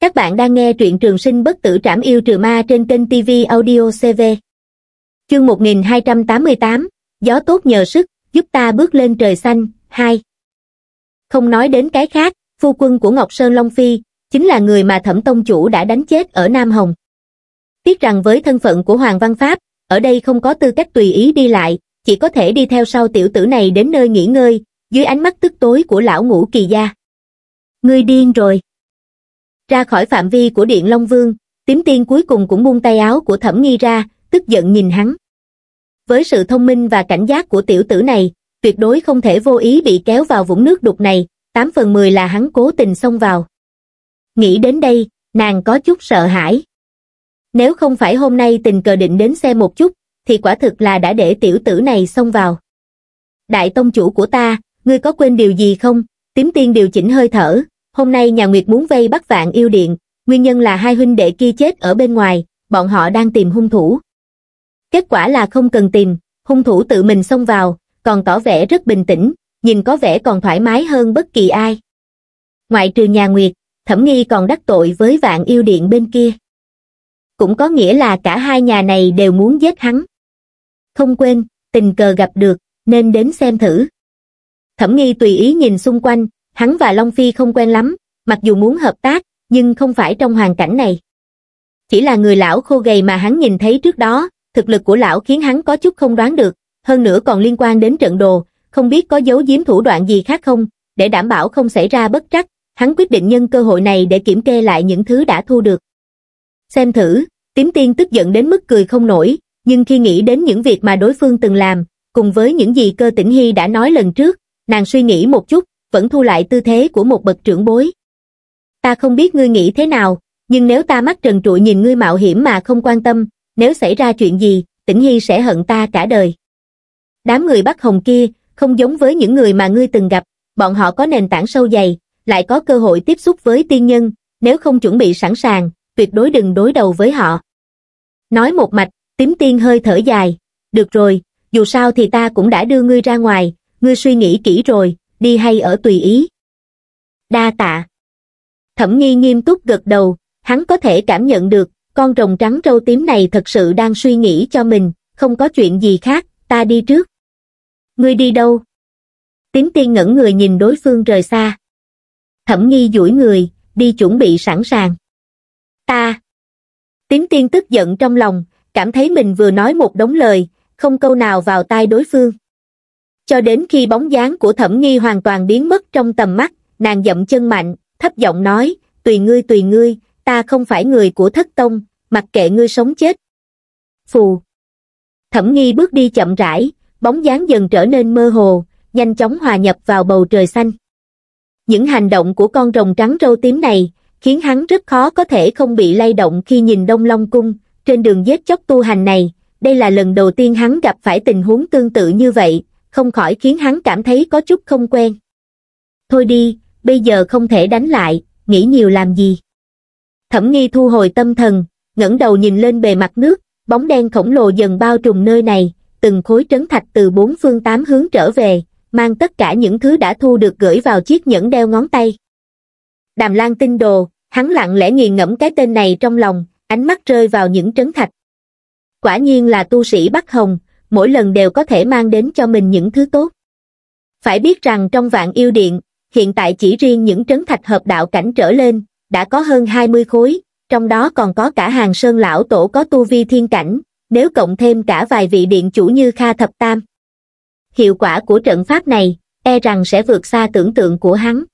Các bạn đang nghe truyện trường sinh bất tử trảm yêu trừ ma trên kênh TV Audio CV. Chương 1288, Gió tốt nhờ sức, giúp ta bước lên trời xanh, 2. Không nói đến cái khác, phu quân của Ngọc Sơn Long Phi, chính là người mà thẩm tông chủ đã đánh chết ở Nam Hồng. Tiếc rằng với thân phận của Hoàng Văn Pháp, ở đây không có tư cách tùy ý đi lại, chỉ có thể đi theo sau tiểu tử này đến nơi nghỉ ngơi, dưới ánh mắt tức tối của lão ngũ kỳ gia. Ngươi điên rồi ra khỏi phạm vi của Điện Long Vương, tím tiên cuối cùng cũng buông tay áo của Thẩm Nghi ra, tức giận nhìn hắn. Với sự thông minh và cảnh giác của tiểu tử này, tuyệt đối không thể vô ý bị kéo vào vũng nước đục này, 8 phần 10 là hắn cố tình xông vào. Nghĩ đến đây, nàng có chút sợ hãi. Nếu không phải hôm nay tình cờ định đến xe một chút, thì quả thực là đã để tiểu tử này xông vào. Đại tông chủ của ta, ngươi có quên điều gì không? Tím tiên điều chỉnh hơi thở, hôm nay nhà Nguyệt muốn vây bắt vạn yêu điện, nguyên nhân là hai huynh đệ kia chết ở bên ngoài, bọn họ đang tìm hung thủ. Kết quả là không cần tìm, hung thủ tự mình xông vào, còn tỏ vẻ rất bình tĩnh, nhìn có vẻ còn thoải mái hơn bất kỳ ai. Ngoại trừ nhà Nguyệt, thẩm nghi còn đắc tội với vạn yêu điện bên kia. Cũng có nghĩa là cả hai nhà này đều muốn giết hắn. Không quên, tình cờ gặp được, nên đến xem thử. Thẩm nghi tùy ý nhìn xung quanh, hắn và Long Phi không quen lắm, mặc dù muốn hợp tác, nhưng không phải trong hoàn cảnh này. Chỉ là người lão khô gầy mà hắn nhìn thấy trước đó, thực lực của lão khiến hắn có chút không đoán được, hơn nữa còn liên quan đến trận đồ, không biết có giấu giếm thủ đoạn gì khác không, để đảm bảo không xảy ra bất trắc, hắn quyết định nhân cơ hội này để kiểm kê lại những thứ đã thu được. Xem thử, tím tiên tức giận đến mức cười không nổi, nhưng khi nghĩ đến những việc mà đối phương từng làm, cùng với những gì cơ tĩnh hy đã nói lần trước, nàng suy nghĩ một chút, vẫn thu lại tư thế của một bậc trưởng bối. Ta không biết ngươi nghĩ thế nào, nhưng nếu ta mắt trần trụi nhìn ngươi mạo hiểm mà không quan tâm, nếu xảy ra chuyện gì, tỉnh hy sẽ hận ta cả đời. Đám người Bắc Hồng kia, không giống với những người mà ngươi từng gặp, bọn họ có nền tảng sâu dày, lại có cơ hội tiếp xúc với tiên nhân, nếu không chuẩn bị sẵn sàng, tuyệt đối đừng đối đầu với họ. Nói một mạch, tím tiên hơi thở dài, được rồi, dù sao thì ta cũng đã đưa ngươi ra ngoài, ngươi suy nghĩ kỹ rồi, đi hay ở tùy ý đa tạ thẩm nghi nghiêm túc gật đầu hắn có thể cảm nhận được con rồng trắng râu tím này thật sự đang suy nghĩ cho mình không có chuyện gì khác ta đi trước ngươi đi đâu tím tiên ngẩng người nhìn đối phương rời xa thẩm nghi duỗi người đi chuẩn bị sẵn sàng ta tím tiên tức giận trong lòng cảm thấy mình vừa nói một đống lời không câu nào vào tai đối phương cho đến khi bóng dáng của thẩm nghi hoàn toàn biến mất trong tầm mắt nàng dậm chân mạnh thấp giọng nói tùy ngươi tùy ngươi ta không phải người của thất tông mặc kệ ngươi sống chết phù thẩm nghi bước đi chậm rãi bóng dáng dần trở nên mơ hồ nhanh chóng hòa nhập vào bầu trời xanh những hành động của con rồng trắng râu tím này khiến hắn rất khó có thể không bị lay động khi nhìn đông long cung trên đường giết chóc tu hành này đây là lần đầu tiên hắn gặp phải tình huống tương tự như vậy không khỏi khiến hắn cảm thấy có chút không quen. Thôi đi, bây giờ không thể đánh lại, nghĩ nhiều làm gì. Thẩm nghi thu hồi tâm thần, ngẩng đầu nhìn lên bề mặt nước, bóng đen khổng lồ dần bao trùm nơi này, từng khối trấn thạch từ bốn phương tám hướng trở về, mang tất cả những thứ đã thu được gửi vào chiếc nhẫn đeo ngón tay. Đàm Lan tinh đồ, hắn lặng lẽ nghiền ngẫm cái tên này trong lòng, ánh mắt rơi vào những trấn thạch. Quả nhiên là tu sĩ Bắc Hồng, mỗi lần đều có thể mang đến cho mình những thứ tốt. Phải biết rằng trong vạn yêu điện, hiện tại chỉ riêng những trấn thạch hợp đạo cảnh trở lên, đã có hơn 20 khối, trong đó còn có cả hàng sơn lão tổ có tu vi thiên cảnh, nếu cộng thêm cả vài vị điện chủ như Kha Thập Tam. Hiệu quả của trận pháp này, e rằng sẽ vượt xa tưởng tượng của hắn.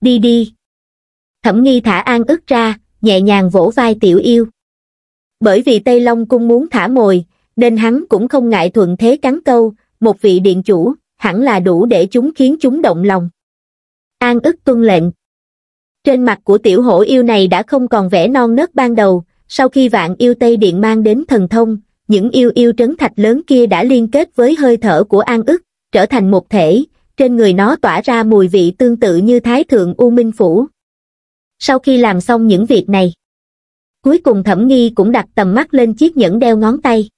Đi đi. Thẩm nghi thả an ức ra, nhẹ nhàng vỗ vai tiểu yêu. Bởi vì Tây Long Cung muốn thả mồi, nên hắn cũng không ngại thuận thế cắn câu, một vị điện chủ, hẳn là đủ để chúng khiến chúng động lòng. An ức tuân lệnh. Trên mặt của tiểu hổ yêu này đã không còn vẻ non nớt ban đầu, sau khi vạn yêu Tây Điện mang đến thần thông, những yêu yêu trấn thạch lớn kia đã liên kết với hơi thở của an ức, trở thành một thể, trên người nó tỏa ra mùi vị tương tự như Thái Thượng U Minh Phủ. Sau khi làm xong những việc này, cuối cùng thẩm nghi cũng đặt tầm mắt lên chiếc nhẫn đeo ngón tay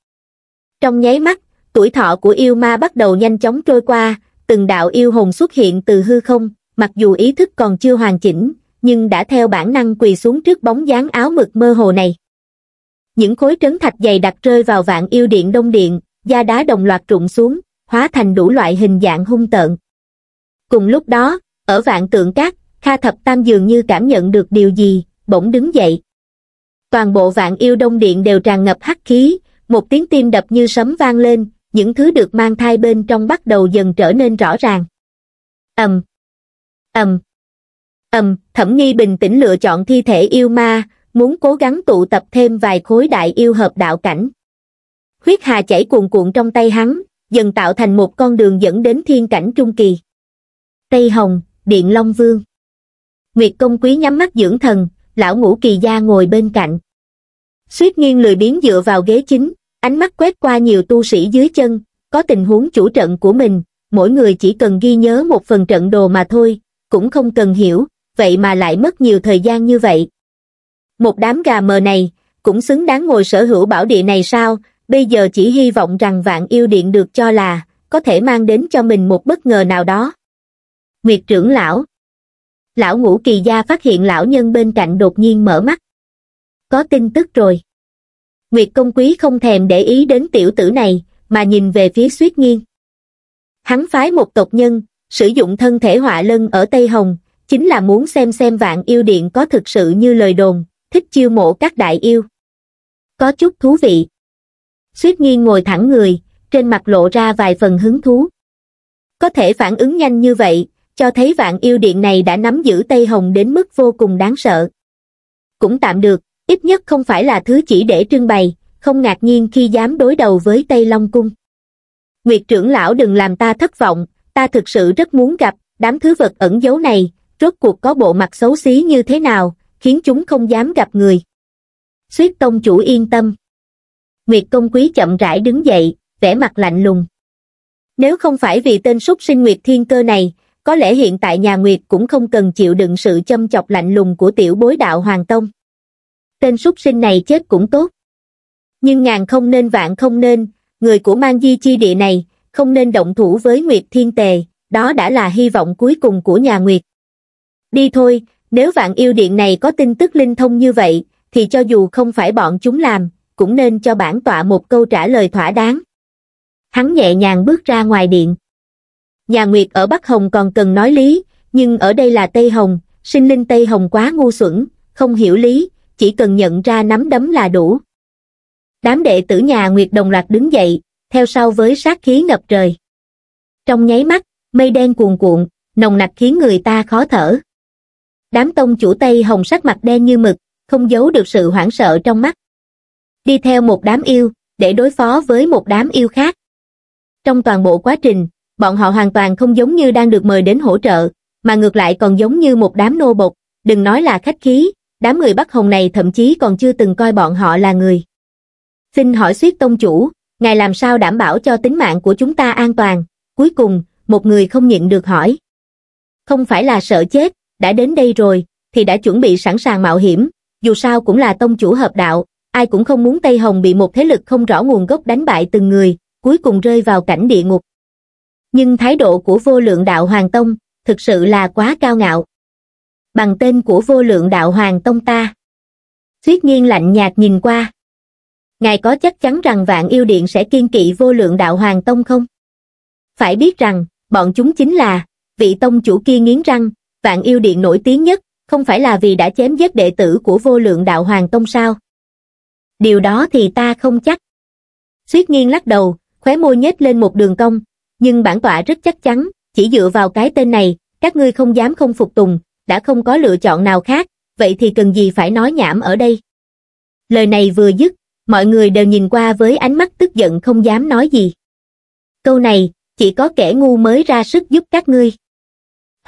trong nháy mắt tuổi thọ của yêu ma bắt đầu nhanh chóng trôi qua từng đạo yêu hồn xuất hiện từ hư không mặc dù ý thức còn chưa hoàn chỉnh nhưng đã theo bản năng quỳ xuống trước bóng dáng áo mực mơ hồ này những khối trấn thạch dày đặt rơi vào vạn yêu điện đông điện da đá đồng loạt trụng xuống hóa thành đủ loại hình dạng hung tợn cùng lúc đó ở vạn tượng cát kha thập tam dường như cảm nhận được điều gì bỗng đứng dậy toàn bộ vạn yêu đông điện đều tràn ngập hắc khí một tiếng tim đập như sấm vang lên, những thứ được mang thai bên trong bắt đầu dần trở nên rõ ràng. ầm, ầm, ầm, thẩm nghi bình tĩnh lựa chọn thi thể yêu ma, muốn cố gắng tụ tập thêm vài khối đại yêu hợp đạo cảnh. Huyết hà chảy cuồn cuộn trong tay hắn, dần tạo thành một con đường dẫn đến thiên cảnh trung kỳ. Tây Hồng, Điện Long Vương Nguyệt công quý nhắm mắt dưỡng thần, lão ngũ kỳ gia ngồi bên cạnh. Suýt nghiêng lười biến dựa vào ghế chính, ánh mắt quét qua nhiều tu sĩ dưới chân, có tình huống chủ trận của mình, mỗi người chỉ cần ghi nhớ một phần trận đồ mà thôi, cũng không cần hiểu, vậy mà lại mất nhiều thời gian như vậy. Một đám gà mờ này, cũng xứng đáng ngồi sở hữu bảo địa này sao, bây giờ chỉ hy vọng rằng vạn yêu điện được cho là, có thể mang đến cho mình một bất ngờ nào đó. Nguyệt trưởng lão Lão ngũ kỳ gia phát hiện lão nhân bên cạnh đột nhiên mở mắt. Có tin tức rồi. Nguyệt công quý không thèm để ý đến tiểu tử này, mà nhìn về phía Suyết Nghiên. Hắn phái một tộc nhân, sử dụng thân thể họa lân ở Tây Hồng, chính là muốn xem xem vạn yêu điện có thực sự như lời đồn, thích chiêu mộ các đại yêu. Có chút thú vị. Suyết Nghiên ngồi thẳng người, trên mặt lộ ra vài phần hứng thú. Có thể phản ứng nhanh như vậy, cho thấy vạn yêu điện này đã nắm giữ Tây Hồng đến mức vô cùng đáng sợ. Cũng tạm được, ít nhất không phải là thứ chỉ để trưng bày không ngạc nhiên khi dám đối đầu với tây long cung nguyệt trưởng lão đừng làm ta thất vọng ta thực sự rất muốn gặp đám thứ vật ẩn giấu này rốt cuộc có bộ mặt xấu xí như thế nào khiến chúng không dám gặp người suýt tông chủ yên tâm nguyệt công quý chậm rãi đứng dậy vẻ mặt lạnh lùng nếu không phải vì tên súc sinh nguyệt thiên cơ này có lẽ hiện tại nhà nguyệt cũng không cần chịu đựng sự châm chọc lạnh lùng của tiểu bối đạo hoàng tông tên súc sinh này chết cũng tốt. Nhưng ngàn không nên vạn không nên, người của mang di chi địa này, không nên động thủ với Nguyệt Thiên Tề, đó đã là hy vọng cuối cùng của nhà Nguyệt. Đi thôi, nếu vạn yêu điện này có tin tức linh thông như vậy, thì cho dù không phải bọn chúng làm, cũng nên cho bản tọa một câu trả lời thỏa đáng. Hắn nhẹ nhàng bước ra ngoài điện. Nhà Nguyệt ở Bắc Hồng còn cần nói lý, nhưng ở đây là Tây Hồng, sinh linh Tây Hồng quá ngu xuẩn, không hiểu lý, chỉ cần nhận ra nắm đấm là đủ. Đám đệ tử nhà Nguyệt đồng loạt đứng dậy, theo sau với sát khí ngập trời. Trong nháy mắt, mây đen cuồn cuộn, nồng nặc khiến người ta khó thở. Đám tông chủ Tây Hồng sắc mặt đen như mực, không giấu được sự hoảng sợ trong mắt. Đi theo một đám yêu, để đối phó với một đám yêu khác. Trong toàn bộ quá trình, bọn họ hoàn toàn không giống như đang được mời đến hỗ trợ, mà ngược lại còn giống như một đám nô bộc, đừng nói là khách khí, đám người bắt Hồng này thậm chí còn chưa từng coi bọn họ là người. Xin hỏi suyết tông chủ, ngài làm sao đảm bảo cho tính mạng của chúng ta an toàn? Cuối cùng, một người không nhịn được hỏi. Không phải là sợ chết, đã đến đây rồi, thì đã chuẩn bị sẵn sàng mạo hiểm, dù sao cũng là tông chủ hợp đạo, ai cũng không muốn Tây Hồng bị một thế lực không rõ nguồn gốc đánh bại từng người, cuối cùng rơi vào cảnh địa ngục. Nhưng thái độ của vô lượng đạo Hoàng Tông thực sự là quá cao ngạo bằng tên của vô lượng đạo hoàng tông ta thuyết nghiên lạnh nhạt nhìn qua ngài có chắc chắn rằng vạn yêu điện sẽ kiên kỵ vô lượng đạo hoàng tông không phải biết rằng bọn chúng chính là vị tông chủ kia nghiến răng vạn yêu điện nổi tiếng nhất không phải là vì đã chém giết đệ tử của vô lượng đạo hoàng tông sao điều đó thì ta không chắc thuyết nghiên lắc đầu khóe môi nhếch lên một đường cong nhưng bản tọa rất chắc chắn chỉ dựa vào cái tên này các ngươi không dám không phục tùng đã không có lựa chọn nào khác, vậy thì cần gì phải nói nhảm ở đây. Lời này vừa dứt, mọi người đều nhìn qua với ánh mắt tức giận không dám nói gì. Câu này, chỉ có kẻ ngu mới ra sức giúp các ngươi.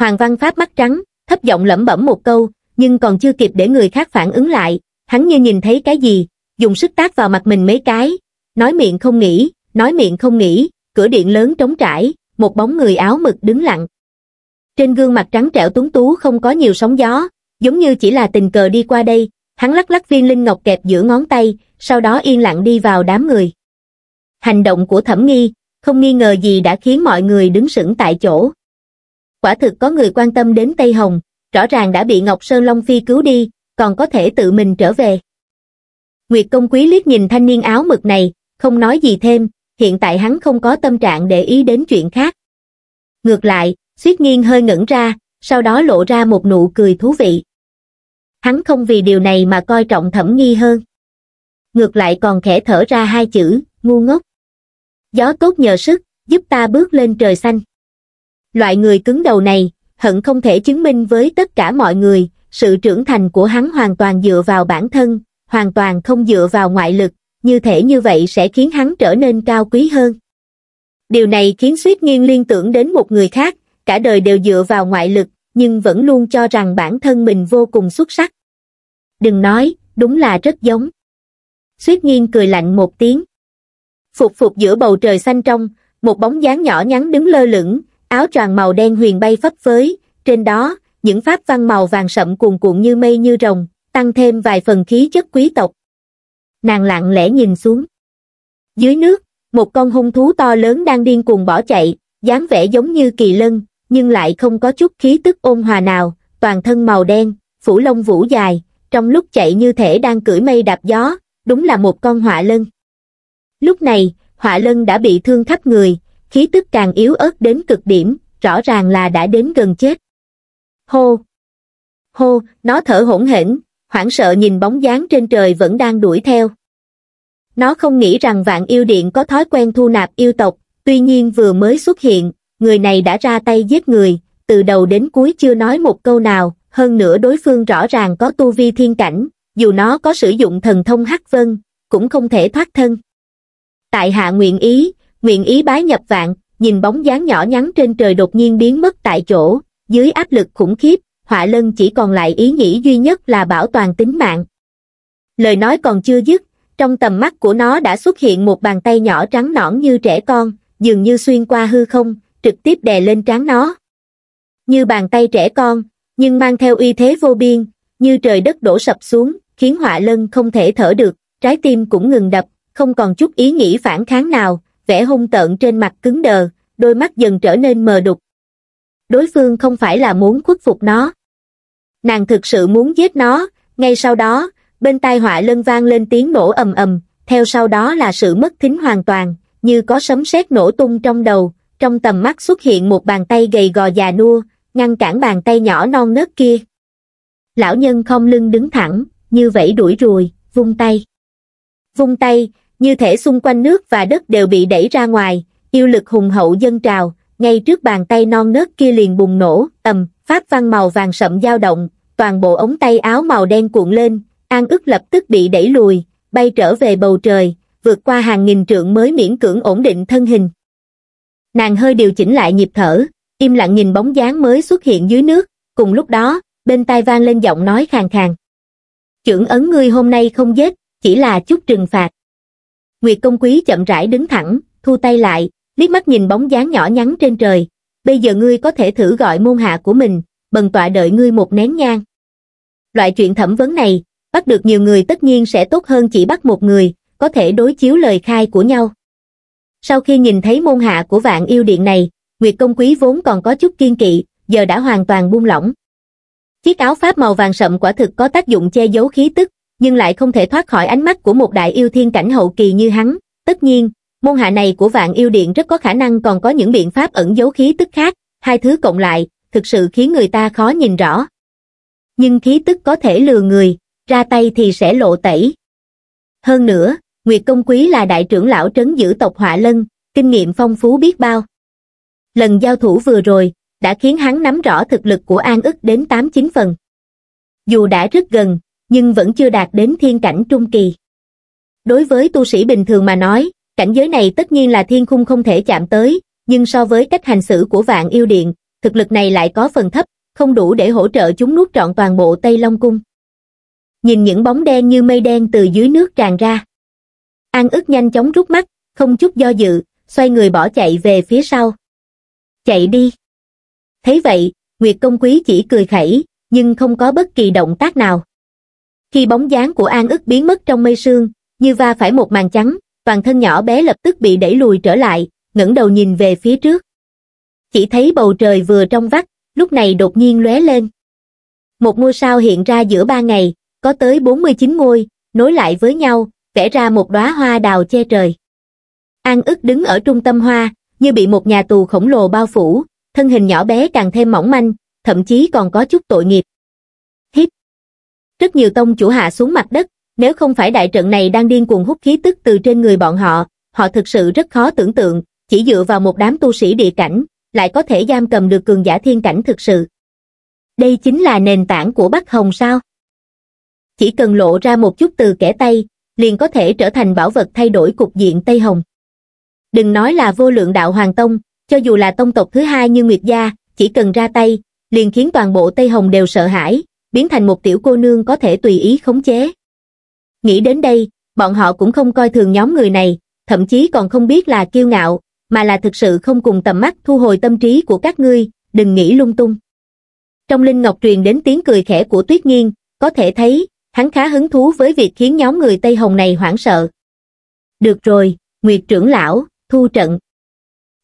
Hoàng Văn Pháp mắt trắng, thấp giọng lẩm bẩm một câu, nhưng còn chưa kịp để người khác phản ứng lại, hắn như nhìn thấy cái gì, dùng sức tác vào mặt mình mấy cái, nói miệng không nghĩ, nói miệng không nghĩ, cửa điện lớn trống trải, một bóng người áo mực đứng lặng, trên gương mặt trắng trẻo túng tú không có nhiều sóng gió, giống như chỉ là tình cờ đi qua đây, hắn lắc lắc viên linh ngọc kẹp giữa ngón tay, sau đó yên lặng đi vào đám người. Hành động của thẩm nghi, không nghi ngờ gì đã khiến mọi người đứng sững tại chỗ. Quả thực có người quan tâm đến Tây Hồng, rõ ràng đã bị Ngọc Sơn Long Phi cứu đi, còn có thể tự mình trở về. Nguyệt công quý liếc nhìn thanh niên áo mực này, không nói gì thêm, hiện tại hắn không có tâm trạng để ý đến chuyện khác. Ngược lại, Xuyết nghiêng hơi ngẩn ra, sau đó lộ ra một nụ cười thú vị. Hắn không vì điều này mà coi trọng thẩm nghi hơn. Ngược lại còn khẽ thở ra hai chữ, ngu ngốc. Gió tốt nhờ sức, giúp ta bước lên trời xanh. Loại người cứng đầu này, hận không thể chứng minh với tất cả mọi người, sự trưởng thành của hắn hoàn toàn dựa vào bản thân, hoàn toàn không dựa vào ngoại lực, như thể như vậy sẽ khiến hắn trở nên cao quý hơn. Điều này khiến suýt nghiêng liên tưởng đến một người khác, cả đời đều dựa vào ngoại lực, nhưng vẫn luôn cho rằng bản thân mình vô cùng xuất sắc. Đừng nói, đúng là rất giống. Suýt nghiêng cười lạnh một tiếng. Phục phục giữa bầu trời xanh trong, một bóng dáng nhỏ nhắn đứng lơ lửng, áo choàng màu đen huyền bay phấp phới, trên đó, những pháp văn màu vàng sậm cuồn cuộn như mây như rồng, tăng thêm vài phần khí chất quý tộc. Nàng lặng lẽ nhìn xuống. Dưới nước, một con hung thú to lớn đang điên cuồng bỏ chạy, dáng vẻ giống như kỳ lân, nhưng lại không có chút khí tức ôn hòa nào, toàn thân màu đen, phủ lông vũ dài, trong lúc chạy như thể đang cưỡi mây đạp gió, đúng là một con họa lân. Lúc này, họa lân đã bị thương khắp người, khí tức càng yếu ớt đến cực điểm, rõ ràng là đã đến gần chết. Hô! Hô, nó thở hỗn hển, hoảng sợ nhìn bóng dáng trên trời vẫn đang đuổi theo. Nó không nghĩ rằng vạn yêu điện có thói quen thu nạp yêu tộc, tuy nhiên vừa mới xuất hiện, người này đã ra tay giết người, từ đầu đến cuối chưa nói một câu nào, hơn nữa đối phương rõ ràng có tu vi thiên cảnh, dù nó có sử dụng thần thông hắc vân, cũng không thể thoát thân. Tại hạ nguyện ý, nguyện ý bái nhập vạn, nhìn bóng dáng nhỏ nhắn trên trời đột nhiên biến mất tại chỗ, dưới áp lực khủng khiếp, họa lân chỉ còn lại ý nghĩ duy nhất là bảo toàn tính mạng. Lời nói còn chưa dứt, trong tầm mắt của nó đã xuất hiện một bàn tay nhỏ trắng nõn như trẻ con, dường như xuyên qua hư không, trực tiếp đè lên trán nó. Như bàn tay trẻ con, nhưng mang theo uy thế vô biên, như trời đất đổ sập xuống, khiến họa lân không thể thở được, trái tim cũng ngừng đập, không còn chút ý nghĩ phản kháng nào, vẻ hung tợn trên mặt cứng đờ, đôi mắt dần trở nên mờ đục. Đối phương không phải là muốn khuất phục nó. Nàng thực sự muốn giết nó, ngay sau đó, bên tai họa lân vang lên tiếng nổ ầm ầm, theo sau đó là sự mất thính hoàn toàn, như có sấm sét nổ tung trong đầu, trong tầm mắt xuất hiện một bàn tay gầy gò già nua, ngăn cản bàn tay nhỏ non nớt kia. Lão nhân không lưng đứng thẳng, như vẫy đuổi ruồi, vung tay. Vung tay, như thể xung quanh nước và đất đều bị đẩy ra ngoài, yêu lực hùng hậu dân trào, ngay trước bàn tay non nớt kia liền bùng nổ, ầm, phát văn màu vàng sậm dao động, toàn bộ ống tay áo màu đen cuộn lên, an ức lập tức bị đẩy lùi, bay trở về bầu trời, vượt qua hàng nghìn trượng mới miễn cưỡng ổn định thân hình nàng hơi điều chỉnh lại nhịp thở, im lặng nhìn bóng dáng mới xuất hiện dưới nước, cùng lúc đó, bên tai vang lên giọng nói khàn khàn. "Chưởng ấn ngươi hôm nay không giết, chỉ là chút trừng phạt. Nguyệt công quý chậm rãi đứng thẳng, thu tay lại, liếc mắt nhìn bóng dáng nhỏ nhắn trên trời. Bây giờ ngươi có thể thử gọi môn hạ của mình, bần tọa đợi ngươi một nén nhang. Loại chuyện thẩm vấn này, bắt được nhiều người tất nhiên sẽ tốt hơn chỉ bắt một người, có thể đối chiếu lời khai của nhau. Sau khi nhìn thấy môn hạ của vạn yêu điện này, Nguyệt Công Quý vốn còn có chút kiên kỵ, giờ đã hoàn toàn buông lỏng. Chiếc áo pháp màu vàng sậm quả thực có tác dụng che giấu khí tức, nhưng lại không thể thoát khỏi ánh mắt của một đại yêu thiên cảnh hậu kỳ như hắn. Tất nhiên, môn hạ này của vạn yêu điện rất có khả năng còn có những biện pháp ẩn giấu khí tức khác, hai thứ cộng lại, thực sự khiến người ta khó nhìn rõ. Nhưng khí tức có thể lừa người, ra tay thì sẽ lộ tẩy. Hơn nữa, Nguyệt Công Quý là đại trưởng lão trấn giữ tộc Họa Lân, kinh nghiệm phong phú biết bao. Lần giao thủ vừa rồi, đã khiến hắn nắm rõ thực lực của An ức đến 8-9 phần. Dù đã rất gần, nhưng vẫn chưa đạt đến thiên cảnh trung kỳ. Đối với tu sĩ bình thường mà nói, cảnh giới này tất nhiên là thiên khung không thể chạm tới, nhưng so với cách hành xử của vạn yêu điện, thực lực này lại có phần thấp, không đủ để hỗ trợ chúng nuốt trọn toàn bộ Tây Long Cung. Nhìn những bóng đen như mây đen từ dưới nước tràn ra. An ức nhanh chóng rút mắt, không chút do dự, xoay người bỏ chạy về phía sau. Chạy đi. Thấy vậy, Nguyệt Công Quý chỉ cười khẩy, nhưng không có bất kỳ động tác nào. Khi bóng dáng của An ức biến mất trong mây sương, như va phải một màn trắng, toàn thân nhỏ bé lập tức bị đẩy lùi trở lại, ngẩng đầu nhìn về phía trước. Chỉ thấy bầu trời vừa trong vắt, lúc này đột nhiên lóe lên. Một ngôi sao hiện ra giữa ba ngày, có tới 49 ngôi, nối lại với nhau, kể ra một đóa hoa đào che trời. An ức đứng ở trung tâm hoa, như bị một nhà tù khổng lồ bao phủ, thân hình nhỏ bé càng thêm mỏng manh, thậm chí còn có chút tội nghiệp. Hít! Rất nhiều tông chủ hạ xuống mặt đất, nếu không phải đại trận này đang điên cuồng hút khí tức từ trên người bọn họ, họ thực sự rất khó tưởng tượng, chỉ dựa vào một đám tu sĩ địa cảnh, lại có thể giam cầm được cường giả thiên cảnh thực sự. Đây chính là nền tảng của Bắc Hồng sao? Chỉ cần lộ ra một chút từ kẻ tay, liền có thể trở thành bảo vật thay đổi cục diện Tây Hồng. Đừng nói là vô lượng đạo Hoàng Tông, cho dù là tông tộc thứ hai như Nguyệt Gia, chỉ cần ra tay, liền khiến toàn bộ Tây Hồng đều sợ hãi, biến thành một tiểu cô nương có thể tùy ý khống chế. Nghĩ đến đây, bọn họ cũng không coi thường nhóm người này, thậm chí còn không biết là kiêu ngạo, mà là thực sự không cùng tầm mắt thu hồi tâm trí của các ngươi, đừng nghĩ lung tung. Trong linh ngọc truyền đến tiếng cười khẽ của Tuyết Nghiên, có thể thấy, hắn khá hứng thú với việc khiến nhóm người Tây Hồng này hoảng sợ. Được rồi, Nguyệt trưởng lão, thu trận.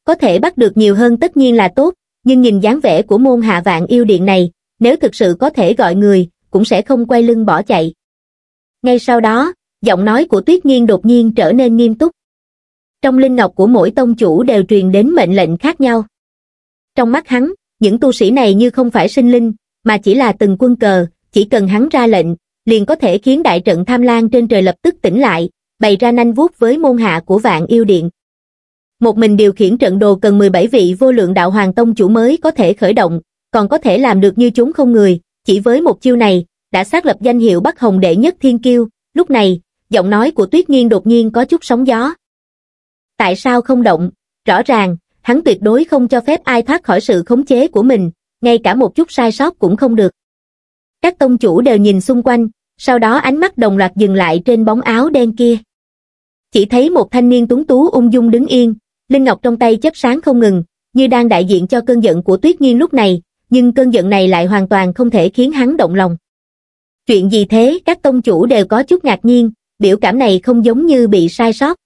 Có thể bắt được nhiều hơn tất nhiên là tốt, nhưng nhìn dáng vẻ của môn hạ vạn yêu điện này, nếu thực sự có thể gọi người, cũng sẽ không quay lưng bỏ chạy. Ngay sau đó, giọng nói của Tuyết Nhiên đột nhiên trở nên nghiêm túc. Trong linh ngọc của mỗi tông chủ đều truyền đến mệnh lệnh khác nhau. Trong mắt hắn, những tu sĩ này như không phải sinh linh, mà chỉ là từng quân cờ, chỉ cần hắn ra lệnh, liền có thể khiến đại trận tham lang trên trời lập tức tỉnh lại, bày ra nanh vuốt với môn hạ của vạn yêu điện. Một mình điều khiển trận đồ cần 17 vị vô lượng đạo hoàng tông chủ mới có thể khởi động, còn có thể làm được như chúng không người, chỉ với một chiêu này, đã xác lập danh hiệu Bắc Hồng đệ nhất thiên kiêu, lúc này, giọng nói của Tuyết Nghiên đột nhiên có chút sóng gió. Tại sao không động? Rõ ràng, hắn tuyệt đối không cho phép ai thoát khỏi sự khống chế của mình, ngay cả một chút sai sót cũng không được các tông chủ đều nhìn xung quanh, sau đó ánh mắt đồng loạt dừng lại trên bóng áo đen kia. Chỉ thấy một thanh niên tuấn tú ung dung đứng yên, Linh Ngọc trong tay chớp sáng không ngừng, như đang đại diện cho cơn giận của Tuyết nhiên lúc này, nhưng cơn giận này lại hoàn toàn không thể khiến hắn động lòng. Chuyện gì thế các tông chủ đều có chút ngạc nhiên, biểu cảm này không giống như bị sai sót.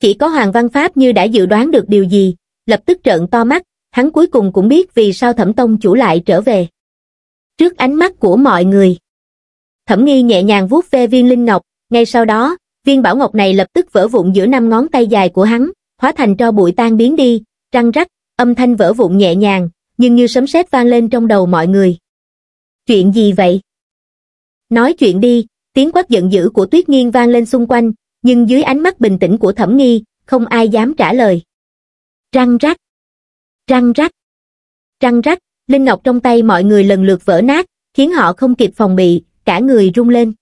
Chỉ có Hoàng Văn Pháp như đã dự đoán được điều gì, lập tức trợn to mắt, hắn cuối cùng cũng biết vì sao thẩm tông chủ lại trở về trước ánh mắt của mọi người. Thẩm nghi nhẹ nhàng vuốt ve viên linh ngọc, ngay sau đó, viên bảo ngọc này lập tức vỡ vụn giữa năm ngón tay dài của hắn, hóa thành tro bụi tan biến đi, răng rắc, âm thanh vỡ vụn nhẹ nhàng, nhưng như sấm sét vang lên trong đầu mọi người. Chuyện gì vậy? Nói chuyện đi, tiếng quát giận dữ của tuyết nghiên vang lên xung quanh, nhưng dưới ánh mắt bình tĩnh của thẩm nghi, không ai dám trả lời. Răng rắc, răng rắc, răng rắc, linh ngọc trong tay mọi người lần lượt vỡ nát khiến họ không kịp phòng bị cả người rung lên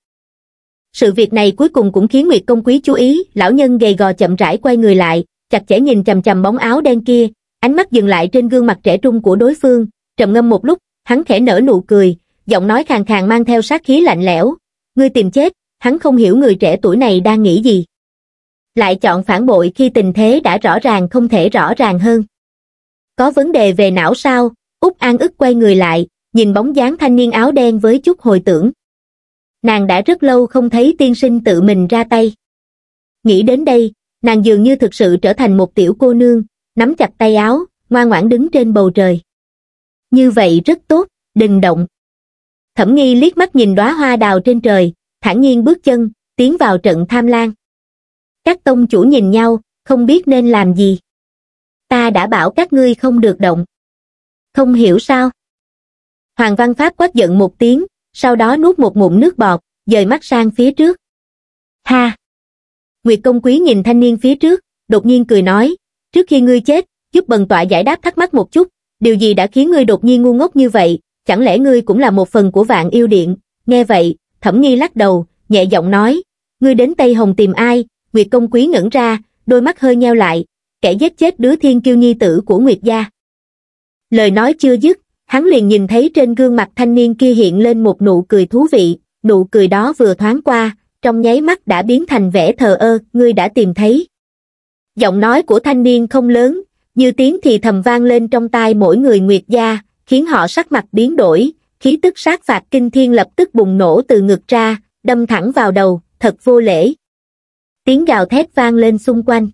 sự việc này cuối cùng cũng khiến nguyệt công quý chú ý lão nhân gầy gò chậm rãi quay người lại chặt chẽ nhìn chằm chằm bóng áo đen kia ánh mắt dừng lại trên gương mặt trẻ trung của đối phương trầm ngâm một lúc hắn khẽ nở nụ cười giọng nói khàn khàn mang theo sát khí lạnh lẽo ngươi tìm chết hắn không hiểu người trẻ tuổi này đang nghĩ gì lại chọn phản bội khi tình thế đã rõ ràng không thể rõ ràng hơn có vấn đề về não sao Úc An ức quay người lại, nhìn bóng dáng thanh niên áo đen với chút hồi tưởng. Nàng đã rất lâu không thấy tiên sinh tự mình ra tay. Nghĩ đến đây, nàng dường như thực sự trở thành một tiểu cô nương, nắm chặt tay áo, ngoan ngoãn đứng trên bầu trời. Như vậy rất tốt, đừng động. Thẩm nghi liếc mắt nhìn đóa hoa đào trên trời, thản nhiên bước chân, tiến vào trận tham lan. Các tông chủ nhìn nhau, không biết nên làm gì. Ta đã bảo các ngươi không được động không hiểu sao. Hoàng Văn Pháp quát giận một tiếng, sau đó nuốt một ngụm nước bọt, dời mắt sang phía trước. Ha! Nguyệt công quý nhìn thanh niên phía trước, đột nhiên cười nói, trước khi ngươi chết, giúp bần tọa giải đáp thắc mắc một chút, điều gì đã khiến ngươi đột nhiên ngu ngốc như vậy, chẳng lẽ ngươi cũng là một phần của vạn yêu điện, nghe vậy, thẩm nghi lắc đầu, nhẹ giọng nói, ngươi đến Tây Hồng tìm ai, Nguyệt công quý ngẩn ra, đôi mắt hơi nheo lại, kẻ giết chết đứa thiên kiêu nhi tử của Nguyệt gia lời nói chưa dứt hắn liền nhìn thấy trên gương mặt thanh niên kia hiện lên một nụ cười thú vị nụ cười đó vừa thoáng qua trong nháy mắt đã biến thành vẻ thờ ơ ngươi đã tìm thấy giọng nói của thanh niên không lớn như tiếng thì thầm vang lên trong tai mỗi người nguyệt gia khiến họ sắc mặt biến đổi khí tức sát phạt kinh thiên lập tức bùng nổ từ ngực ra đâm thẳng vào đầu thật vô lễ tiếng gào thét vang lên xung quanh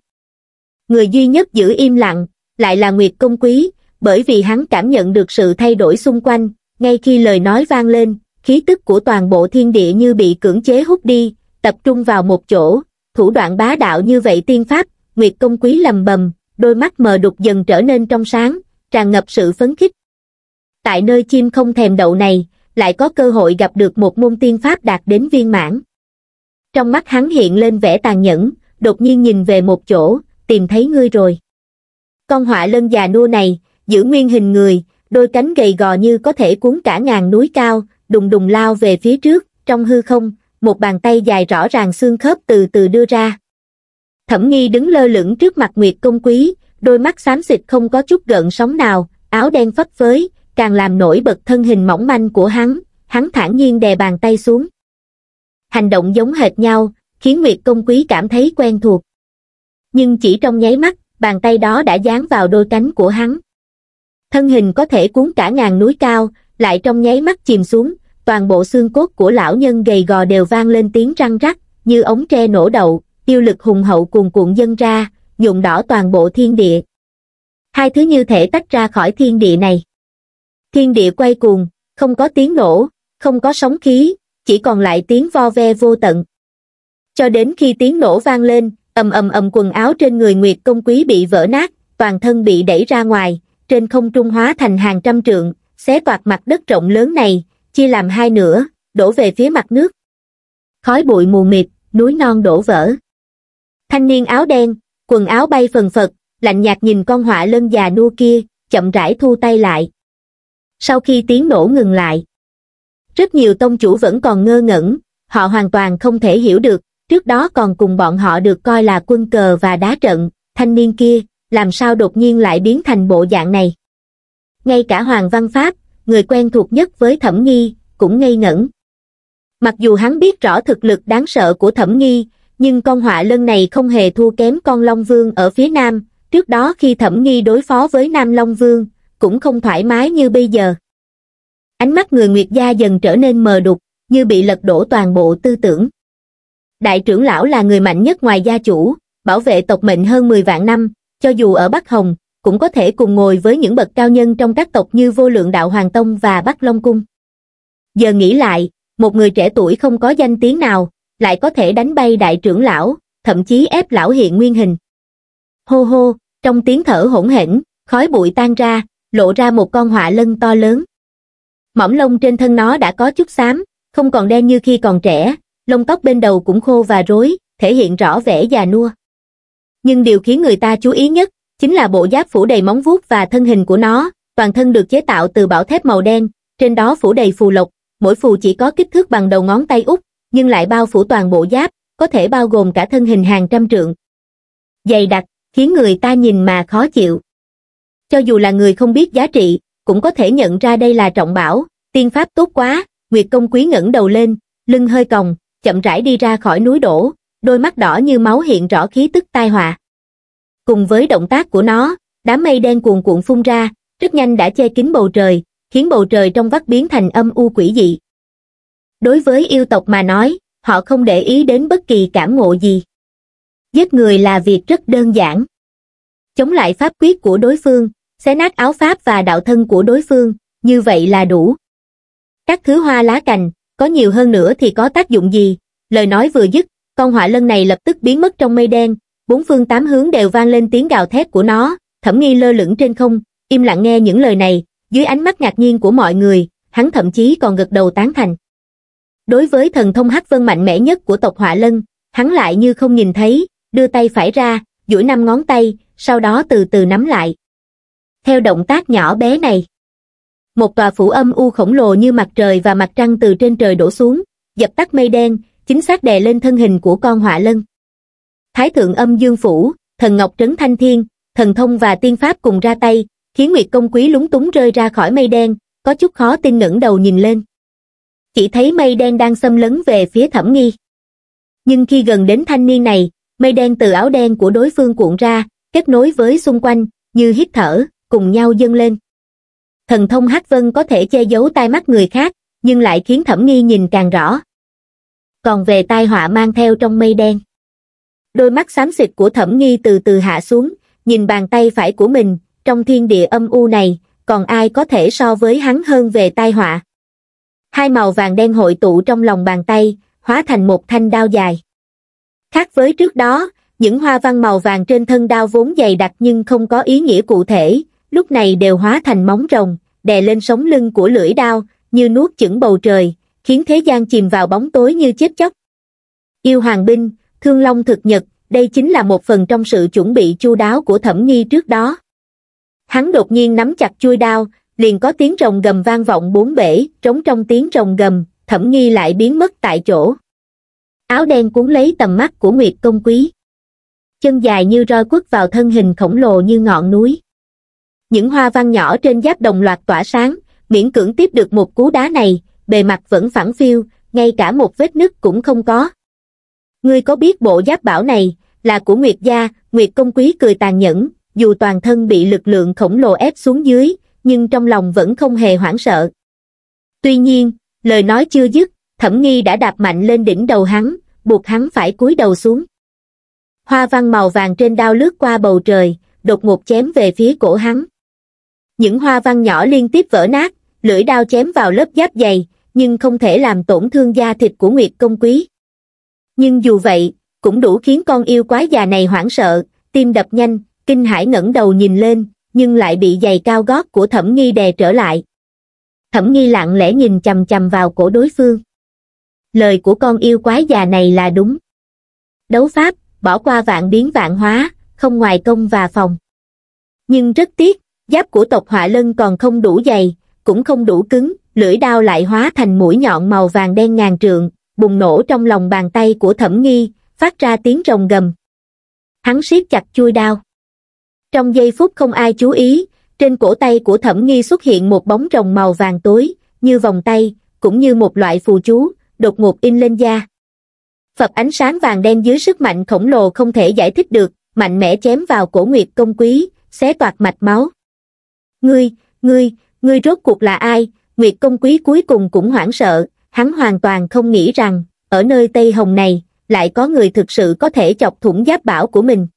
người duy nhất giữ im lặng lại là nguyệt công quý bởi vì hắn cảm nhận được sự thay đổi xung quanh, ngay khi lời nói vang lên, khí tức của toàn bộ thiên địa như bị cưỡng chế hút đi, tập trung vào một chỗ, thủ đoạn bá đạo như vậy tiên pháp, Nguyệt Công Quý lầm bầm, đôi mắt mờ đục dần trở nên trong sáng, tràn ngập sự phấn khích. Tại nơi chim không thèm đậu này, lại có cơ hội gặp được một môn tiên pháp đạt đến viên mãn. Trong mắt hắn hiện lên vẻ tàn nhẫn, đột nhiên nhìn về một chỗ, tìm thấy ngươi rồi. Con họa lân già nua này, giữ nguyên hình người, đôi cánh gầy gò như có thể cuốn cả ngàn núi cao, đùng đùng lao về phía trước, trong hư không, một bàn tay dài rõ ràng xương khớp từ từ đưa ra. Thẩm nghi đứng lơ lửng trước mặt Nguyệt Công Quý, đôi mắt xám xịt không có chút gợn sóng nào, áo đen phất phới, càng làm nổi bật thân hình mỏng manh của hắn, hắn thản nhiên đè bàn tay xuống. Hành động giống hệt nhau, khiến Nguyệt Công Quý cảm thấy quen thuộc. Nhưng chỉ trong nháy mắt, bàn tay đó đã dán vào đôi cánh của hắn thân hình có thể cuốn cả ngàn núi cao lại trong nháy mắt chìm xuống toàn bộ xương cốt của lão nhân gầy gò đều vang lên tiếng răng rắc như ống tre nổ đậu tiêu lực hùng hậu cuồn cuộn dâng ra nhuộm đỏ toàn bộ thiên địa hai thứ như thể tách ra khỏi thiên địa này thiên địa quay cuồng không có tiếng nổ không có sóng khí chỉ còn lại tiếng vo ve vô tận cho đến khi tiếng nổ vang lên ầm ầm ầm quần áo trên người nguyệt công quý bị vỡ nát toàn thân bị đẩy ra ngoài trên không trung hóa thành hàng trăm trượng, xé toạc mặt đất rộng lớn này, chia làm hai nửa, đổ về phía mặt nước. Khói bụi mù mịt, núi non đổ vỡ. Thanh niên áo đen, quần áo bay phần phật, lạnh nhạt nhìn con họa lân già nua kia, chậm rãi thu tay lại. Sau khi tiếng nổ ngừng lại, rất nhiều tông chủ vẫn còn ngơ ngẩn, họ hoàn toàn không thể hiểu được, trước đó còn cùng bọn họ được coi là quân cờ và đá trận, thanh niên kia, làm sao đột nhiên lại biến thành bộ dạng này. Ngay cả Hoàng Văn Pháp, người quen thuộc nhất với Thẩm Nghi, cũng ngây ngẩn. Mặc dù hắn biết rõ thực lực đáng sợ của Thẩm Nghi, nhưng con họa lân này không hề thua kém con Long Vương ở phía Nam, trước đó khi Thẩm Nghi đối phó với Nam Long Vương, cũng không thoải mái như bây giờ. Ánh mắt người Nguyệt Gia dần trở nên mờ đục, như bị lật đổ toàn bộ tư tưởng. Đại trưởng lão là người mạnh nhất ngoài gia chủ, bảo vệ tộc mệnh hơn 10 vạn năm, cho dù ở Bắc Hồng, cũng có thể cùng ngồi với những bậc cao nhân trong các tộc như Vô Lượng Đạo Hoàng Tông và Bắc Long Cung. Giờ nghĩ lại, một người trẻ tuổi không có danh tiếng nào, lại có thể đánh bay đại trưởng lão, thậm chí ép lão hiện nguyên hình. Hô hô, trong tiếng thở hỗn hển, khói bụi tan ra, lộ ra một con họa lân to lớn. Mỏm lông trên thân nó đã có chút xám, không còn đen như khi còn trẻ, lông tóc bên đầu cũng khô và rối, thể hiện rõ vẻ già nua nhưng điều khiến người ta chú ý nhất chính là bộ giáp phủ đầy móng vuốt và thân hình của nó, toàn thân được chế tạo từ bảo thép màu đen, trên đó phủ đầy phù lục mỗi phù chỉ có kích thước bằng đầu ngón tay út, nhưng lại bao phủ toàn bộ giáp, có thể bao gồm cả thân hình hàng trăm trượng. Dày đặc, khiến người ta nhìn mà khó chịu. Cho dù là người không biết giá trị, cũng có thể nhận ra đây là trọng bảo, tiên pháp tốt quá, Nguyệt Công Quý ngẩng đầu lên, lưng hơi còng, chậm rãi đi ra khỏi núi đổ, đôi mắt đỏ như máu hiện rõ khí tức tai họa. Cùng với động tác của nó, đám mây đen cuồn cuộn phun ra, rất nhanh đã che kín bầu trời, khiến bầu trời trong vắt biến thành âm u quỷ dị. Đối với yêu tộc mà nói, họ không để ý đến bất kỳ cảm ngộ gì. Giết người là việc rất đơn giản. Chống lại pháp quyết của đối phương, xé nát áo pháp và đạo thân của đối phương, như vậy là đủ. Các thứ hoa lá cành, có nhiều hơn nữa thì có tác dụng gì? Lời nói vừa dứt, con họa lân này lập tức biến mất trong mây đen, bốn phương tám hướng đều vang lên tiếng gào thét của nó, thẩm nghi lơ lửng trên không, im lặng nghe những lời này, dưới ánh mắt ngạc nhiên của mọi người, hắn thậm chí còn gật đầu tán thành. Đối với thần thông hắc vân mạnh mẽ nhất của tộc họa lân, hắn lại như không nhìn thấy, đưa tay phải ra, duỗi năm ngón tay, sau đó từ từ nắm lại. Theo động tác nhỏ bé này, một tòa phủ âm u khổng lồ như mặt trời và mặt trăng từ trên trời đổ xuống, dập tắt mây đen, chính xác đè lên thân hình của con họa lân. Thái thượng âm dương phủ, thần ngọc trấn thanh thiên, thần thông và tiên pháp cùng ra tay, khiến Nguyệt công quý lúng túng rơi ra khỏi mây đen, có chút khó tin ngẩng đầu nhìn lên. Chỉ thấy mây đen đang xâm lấn về phía thẩm nghi. Nhưng khi gần đến thanh niên này, mây đen từ áo đen của đối phương cuộn ra, kết nối với xung quanh, như hít thở, cùng nhau dâng lên. Thần thông hắc vân có thể che giấu tai mắt người khác, nhưng lại khiến thẩm nghi nhìn càng rõ còn về tai họa mang theo trong mây đen đôi mắt xám xịt của thẩm nghi từ từ hạ xuống nhìn bàn tay phải của mình trong thiên địa âm u này còn ai có thể so với hắn hơn về tai họa hai màu vàng đen hội tụ trong lòng bàn tay hóa thành một thanh đao dài khác với trước đó những hoa văn màu vàng trên thân đao vốn dày đặc nhưng không có ý nghĩa cụ thể lúc này đều hóa thành móng rồng đè lên sống lưng của lưỡi đao như nuốt chửng bầu trời khiến thế gian chìm vào bóng tối như chết chóc. Yêu hoàng binh, thương long thực nhật, đây chính là một phần trong sự chuẩn bị chu đáo của thẩm nghi trước đó. Hắn đột nhiên nắm chặt chui đao, liền có tiếng rồng gầm vang vọng bốn bể, trống trong tiếng rồng gầm, thẩm nghi lại biến mất tại chỗ. Áo đen cuốn lấy tầm mắt của Nguyệt Công Quý. Chân dài như roi quất vào thân hình khổng lồ như ngọn núi. Những hoa văn nhỏ trên giáp đồng loạt tỏa sáng, miễn cưỡng tiếp được một cú đá này, bề mặt vẫn phẳng phiu, ngay cả một vết nứt cũng không có. Ngươi có biết bộ giáp bảo này là của Nguyệt gia, Nguyệt công quý cười tàn nhẫn, dù toàn thân bị lực lượng khổng lồ ép xuống dưới, nhưng trong lòng vẫn không hề hoảng sợ. Tuy nhiên, lời nói chưa dứt, Thẩm Nghi đã đạp mạnh lên đỉnh đầu hắn, buộc hắn phải cúi đầu xuống. Hoa văn màu vàng trên đao lướt qua bầu trời, đột ngột chém về phía cổ hắn. Những hoa văn nhỏ liên tiếp vỡ nát, lưỡi đao chém vào lớp giáp dày, nhưng không thể làm tổn thương da thịt của Nguyệt Công Quý. Nhưng dù vậy, cũng đủ khiến con yêu quái già này hoảng sợ, tim đập nhanh, kinh hãi ngẩng đầu nhìn lên, nhưng lại bị giày cao gót của Thẩm Nghi đè trở lại. Thẩm Nghi lặng lẽ nhìn chầm chầm vào cổ đối phương. Lời của con yêu quái già này là đúng. Đấu pháp, bỏ qua vạn biến vạn hóa, không ngoài công và phòng. Nhưng rất tiếc, giáp của tộc họa lân còn không đủ dày, cũng không đủ cứng, lưỡi đao lại hóa thành mũi nhọn màu vàng đen ngàn trượng, bùng nổ trong lòng bàn tay của thẩm nghi, phát ra tiếng rồng gầm. Hắn siết chặt chui đao. Trong giây phút không ai chú ý, trên cổ tay của thẩm nghi xuất hiện một bóng rồng màu vàng tối, như vòng tay, cũng như một loại phù chú, đột ngột in lên da. Phật ánh sáng vàng đen dưới sức mạnh khổng lồ không thể giải thích được, mạnh mẽ chém vào cổ nguyệt công quý, xé toạc mạch máu. Ngươi, ngươi, ngươi rốt cuộc là ai, Nguyệt Công Quý cuối cùng cũng hoảng sợ, hắn hoàn toàn không nghĩ rằng, ở nơi Tây Hồng này, lại có người thực sự có thể chọc thủng giáp bảo của mình.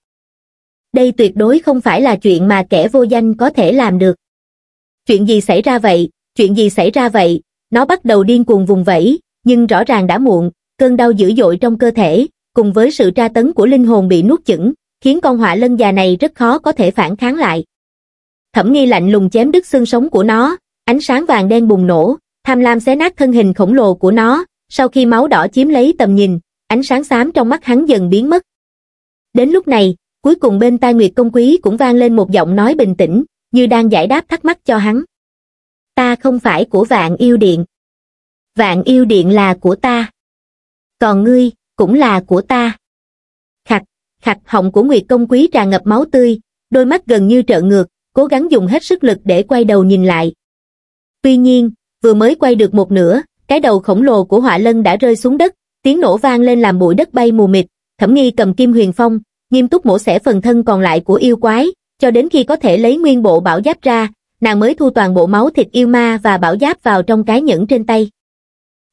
Đây tuyệt đối không phải là chuyện mà kẻ vô danh có thể làm được. Chuyện gì xảy ra vậy, chuyện gì xảy ra vậy, nó bắt đầu điên cuồng vùng vẫy, nhưng rõ ràng đã muộn, cơn đau dữ dội trong cơ thể, cùng với sự tra tấn của linh hồn bị nuốt chửng, khiến con hỏa lân già này rất khó có thể phản kháng lại. Thẩm nghi lạnh lùng chém đứt xương sống của nó, Ánh sáng vàng đen bùng nổ, tham lam xé nát thân hình khổng lồ của nó, sau khi máu đỏ chiếm lấy tầm nhìn, ánh sáng xám trong mắt hắn dần biến mất. Đến lúc này, cuối cùng bên tai Nguyệt Công Quý cũng vang lên một giọng nói bình tĩnh, như đang giải đáp thắc mắc cho hắn. Ta không phải của vạn yêu điện. Vạn yêu điện là của ta. Còn ngươi, cũng là của ta. Khặt, khặt họng của Nguyệt Công Quý tràn ngập máu tươi, đôi mắt gần như trợn ngược, cố gắng dùng hết sức lực để quay đầu nhìn lại, Tuy nhiên, vừa mới quay được một nửa, cái đầu khổng lồ của hỏa lân đã rơi xuống đất, tiếng nổ vang lên làm bụi đất bay mù mịt, thẩm nghi cầm kim huyền phong, nghiêm túc mổ xẻ phần thân còn lại của yêu quái, cho đến khi có thể lấy nguyên bộ bảo giáp ra, nàng mới thu toàn bộ máu thịt yêu ma và bảo giáp vào trong cái nhẫn trên tay.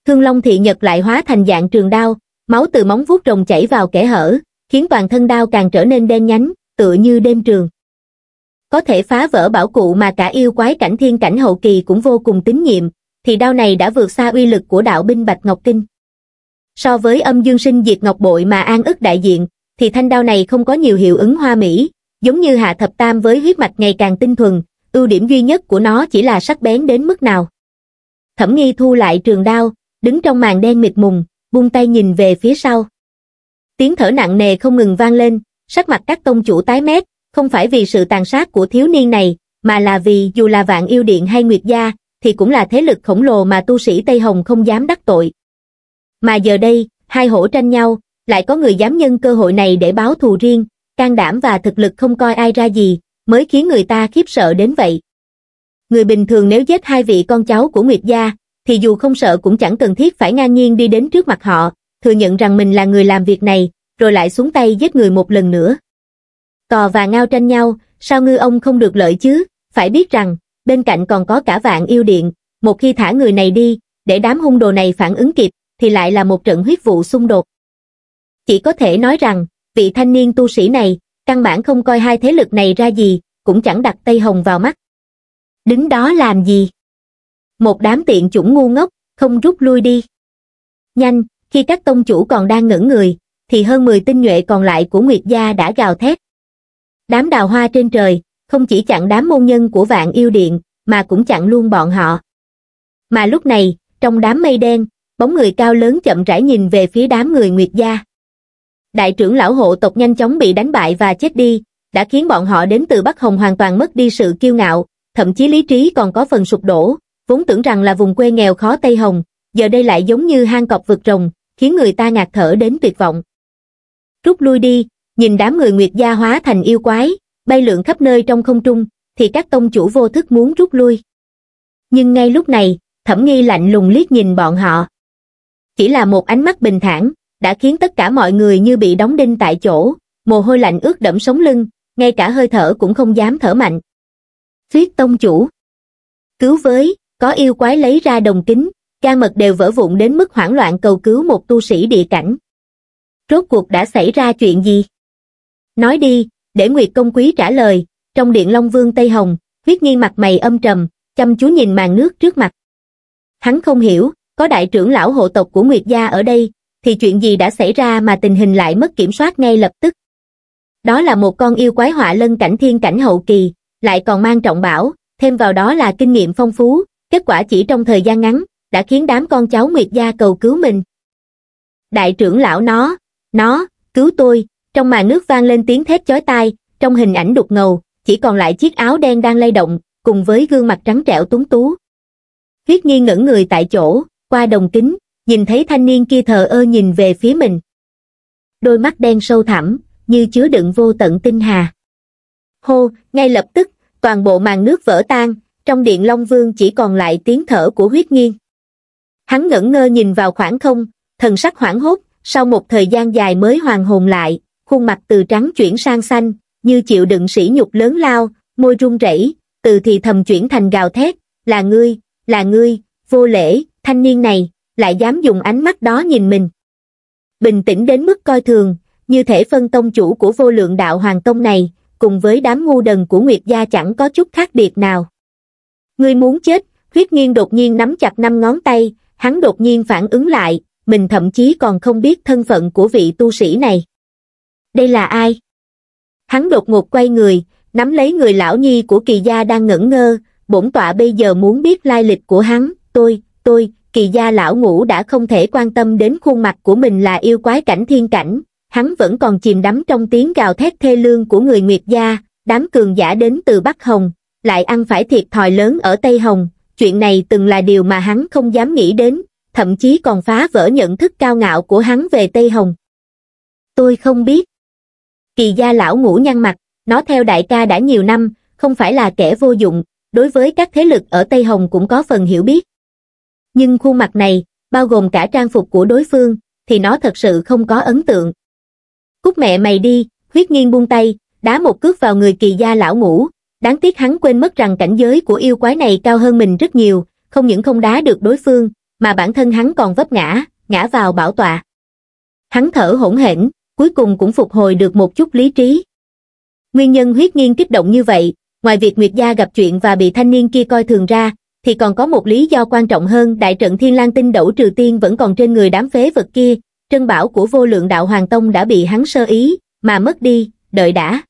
Thương Long thị nhật lại hóa thành dạng trường đao, máu từ móng vuốt rồng chảy vào kẽ hở, khiến toàn thân đao càng trở nên đen nhánh, tựa như đêm trường có thể phá vỡ bảo cụ mà cả yêu quái cảnh thiên cảnh hậu kỳ cũng vô cùng tín nhiệm, thì đao này đã vượt xa uy lực của đạo binh Bạch Ngọc Kinh. So với âm dương sinh diệt ngọc bội mà an ức đại diện, thì thanh đao này không có nhiều hiệu ứng hoa mỹ, giống như hạ thập tam với huyết mạch ngày càng tinh thuần, ưu điểm duy nhất của nó chỉ là sắc bén đến mức nào. Thẩm nghi thu lại trường đao, đứng trong màn đen mịt mùng, buông tay nhìn về phía sau. Tiếng thở nặng nề không ngừng vang lên, sắc mặt các tông chủ tái mét, không phải vì sự tàn sát của thiếu niên này, mà là vì dù là vạn yêu điện hay nguyệt gia, thì cũng là thế lực khổng lồ mà tu sĩ Tây Hồng không dám đắc tội. Mà giờ đây, hai hổ tranh nhau, lại có người dám nhân cơ hội này để báo thù riêng, can đảm và thực lực không coi ai ra gì, mới khiến người ta khiếp sợ đến vậy. Người bình thường nếu giết hai vị con cháu của Nguyệt Gia, thì dù không sợ cũng chẳng cần thiết phải ngang nhiên đi đến trước mặt họ, thừa nhận rằng mình là người làm việc này, rồi lại xuống tay giết người một lần nữa. Cò và ngao tranh nhau, sao ngư ông không được lợi chứ? Phải biết rằng, bên cạnh còn có cả vạn yêu điện, một khi thả người này đi, để đám hung đồ này phản ứng kịp, thì lại là một trận huyết vụ xung đột. Chỉ có thể nói rằng, vị thanh niên tu sĩ này, căn bản không coi hai thế lực này ra gì, cũng chẳng đặt tay Hồng vào mắt. Đứng đó làm gì? Một đám tiện chủng ngu ngốc, không rút lui đi. Nhanh, khi các tông chủ còn đang ngẩn người, thì hơn 10 tinh nhuệ còn lại của Nguyệt Gia đã gào thét, đám đào hoa trên trời không chỉ chặn đám môn nhân của vạn yêu điện mà cũng chặn luôn bọn họ mà lúc này trong đám mây đen bóng người cao lớn chậm rãi nhìn về phía đám người nguyệt gia đại trưởng lão hộ tộc nhanh chóng bị đánh bại và chết đi đã khiến bọn họ đến từ bắc hồng hoàn toàn mất đi sự kiêu ngạo thậm chí lý trí còn có phần sụp đổ vốn tưởng rằng là vùng quê nghèo khó tây hồng giờ đây lại giống như hang cọp vực rồng khiến người ta ngạt thở đến tuyệt vọng rút lui đi nhìn đám người nguyệt gia hóa thành yêu quái bay lượn khắp nơi trong không trung thì các tông chủ vô thức muốn rút lui nhưng ngay lúc này thẩm nghi lạnh lùng liếc nhìn bọn họ chỉ là một ánh mắt bình thản đã khiến tất cả mọi người như bị đóng đinh tại chỗ mồ hôi lạnh ướt đẫm sống lưng ngay cả hơi thở cũng không dám thở mạnh thuyết tông chủ cứu với có yêu quái lấy ra đồng kính gan mật đều vỡ vụn đến mức hoảng loạn cầu cứu một tu sĩ địa cảnh rốt cuộc đã xảy ra chuyện gì nói đi để nguyệt công quý trả lời trong điện long vương tây hồng huyết nghi mặt mày âm trầm chăm chú nhìn màn nước trước mặt hắn không hiểu có đại trưởng lão hộ tộc của nguyệt gia ở đây thì chuyện gì đã xảy ra mà tình hình lại mất kiểm soát ngay lập tức đó là một con yêu quái họa lân cảnh thiên cảnh hậu kỳ lại còn mang trọng bảo thêm vào đó là kinh nghiệm phong phú kết quả chỉ trong thời gian ngắn đã khiến đám con cháu nguyệt gia cầu cứu mình đại trưởng lão nó nó cứu tôi trong màn nước vang lên tiếng thét chói tai trong hình ảnh đục ngầu chỉ còn lại chiếc áo đen đang lay động cùng với gương mặt trắng trẻo túng tú huyết nghi ngẩn người tại chỗ qua đồng kính nhìn thấy thanh niên kia thờ ơ nhìn về phía mình đôi mắt đen sâu thẳm như chứa đựng vô tận tinh hà hô ngay lập tức toàn bộ màn nước vỡ tan trong điện long vương chỉ còn lại tiếng thở của huyết nghiên hắn ngẩn ngơ nhìn vào khoảng không thần sắc hoảng hốt sau một thời gian dài mới hoàn hồn lại khuôn mặt từ trắng chuyển sang xanh như chịu đựng sỉ nhục lớn lao môi run rẩy từ thì thầm chuyển thành gào thét là ngươi là ngươi vô lễ thanh niên này lại dám dùng ánh mắt đó nhìn mình bình tĩnh đến mức coi thường như thể phân tông chủ của vô lượng đạo hoàng tông này cùng với đám ngu đần của nguyệt gia chẳng có chút khác biệt nào ngươi muốn chết huyết nghiên đột nhiên nắm chặt năm ngón tay hắn đột nhiên phản ứng lại mình thậm chí còn không biết thân phận của vị tu sĩ này đây là ai? Hắn đột ngột quay người, nắm lấy người lão nhi của kỳ gia đang ngẩn ngơ, bổn tọa bây giờ muốn biết lai lịch của hắn, tôi, tôi, kỳ gia lão ngũ đã không thể quan tâm đến khuôn mặt của mình là yêu quái cảnh thiên cảnh, hắn vẫn còn chìm đắm trong tiếng gào thét thê lương của người Nguyệt gia, đám cường giả đến từ Bắc Hồng, lại ăn phải thiệt thòi lớn ở Tây Hồng, chuyện này từng là điều mà hắn không dám nghĩ đến, thậm chí còn phá vỡ nhận thức cao ngạo của hắn về Tây Hồng. Tôi không biết kỳ gia lão ngũ nhăn mặt nó theo đại ca đã nhiều năm không phải là kẻ vô dụng đối với các thế lực ở tây hồng cũng có phần hiểu biết nhưng khuôn mặt này bao gồm cả trang phục của đối phương thì nó thật sự không có ấn tượng cút mẹ mày đi huyết nghiêng buông tay đá một cước vào người kỳ gia lão ngũ đáng tiếc hắn quên mất rằng cảnh giới của yêu quái này cao hơn mình rất nhiều không những không đá được đối phương mà bản thân hắn còn vấp ngã ngã vào bảo tọa hắn thở hỗn hển cuối cùng cũng phục hồi được một chút lý trí. Nguyên nhân huyết nghiên kích động như vậy, ngoài việc Nguyệt Gia gặp chuyện và bị thanh niên kia coi thường ra, thì còn có một lý do quan trọng hơn đại trận thiên lang tinh đẩu trừ tiên vẫn còn trên người đám phế vật kia, trân bảo của vô lượng đạo Hoàng Tông đã bị hắn sơ ý, mà mất đi, đợi đã.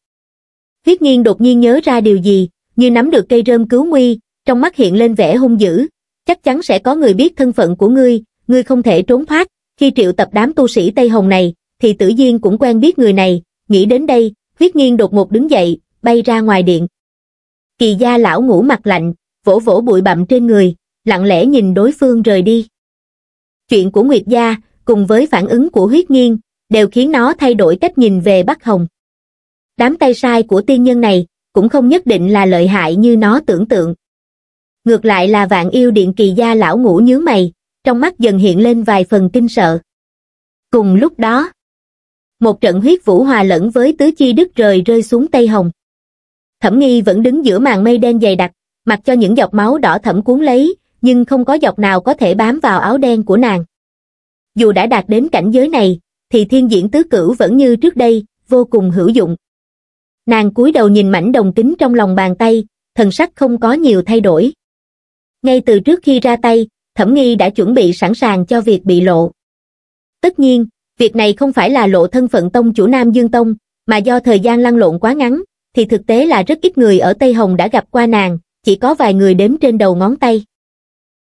Huyết nghiên đột nhiên nhớ ra điều gì, như nắm được cây rơm cứu nguy, trong mắt hiện lên vẻ hung dữ, chắc chắn sẽ có người biết thân phận của ngươi, ngươi không thể trốn thoát, khi triệu tập đám tu sĩ Tây Hồng này, thì tử Duyên cũng quen biết người này, nghĩ đến đây, huyết nghiên đột ngột đứng dậy, bay ra ngoài điện. Kỳ gia lão ngủ mặt lạnh, vỗ vỗ bụi bặm trên người, lặng lẽ nhìn đối phương rời đi. Chuyện của Nguyệt gia, cùng với phản ứng của huyết nghiên, đều khiến nó thay đổi cách nhìn về Bắc Hồng. Đám tay sai của tiên nhân này, cũng không nhất định là lợi hại như nó tưởng tượng. Ngược lại là vạn yêu điện kỳ gia lão ngủ nhướng mày, trong mắt dần hiện lên vài phần kinh sợ. Cùng lúc đó, một trận huyết vũ hòa lẫn với tứ chi đứt rời rơi xuống Tây Hồng. Thẩm nghi vẫn đứng giữa màn mây đen dày đặc, mặc cho những giọt máu đỏ thẫm cuốn lấy, nhưng không có giọt nào có thể bám vào áo đen của nàng. Dù đã đạt đến cảnh giới này, thì thiên diễn tứ cửu vẫn như trước đây, vô cùng hữu dụng. Nàng cúi đầu nhìn mảnh đồng kính trong lòng bàn tay, thần sắc không có nhiều thay đổi. Ngay từ trước khi ra tay, Thẩm Nghi đã chuẩn bị sẵn sàng cho việc bị lộ. Tất nhiên, Việc này không phải là lộ thân phận tông chủ Nam Dương Tông, mà do thời gian lăn lộn quá ngắn, thì thực tế là rất ít người ở Tây Hồng đã gặp qua nàng, chỉ có vài người đếm trên đầu ngón tay.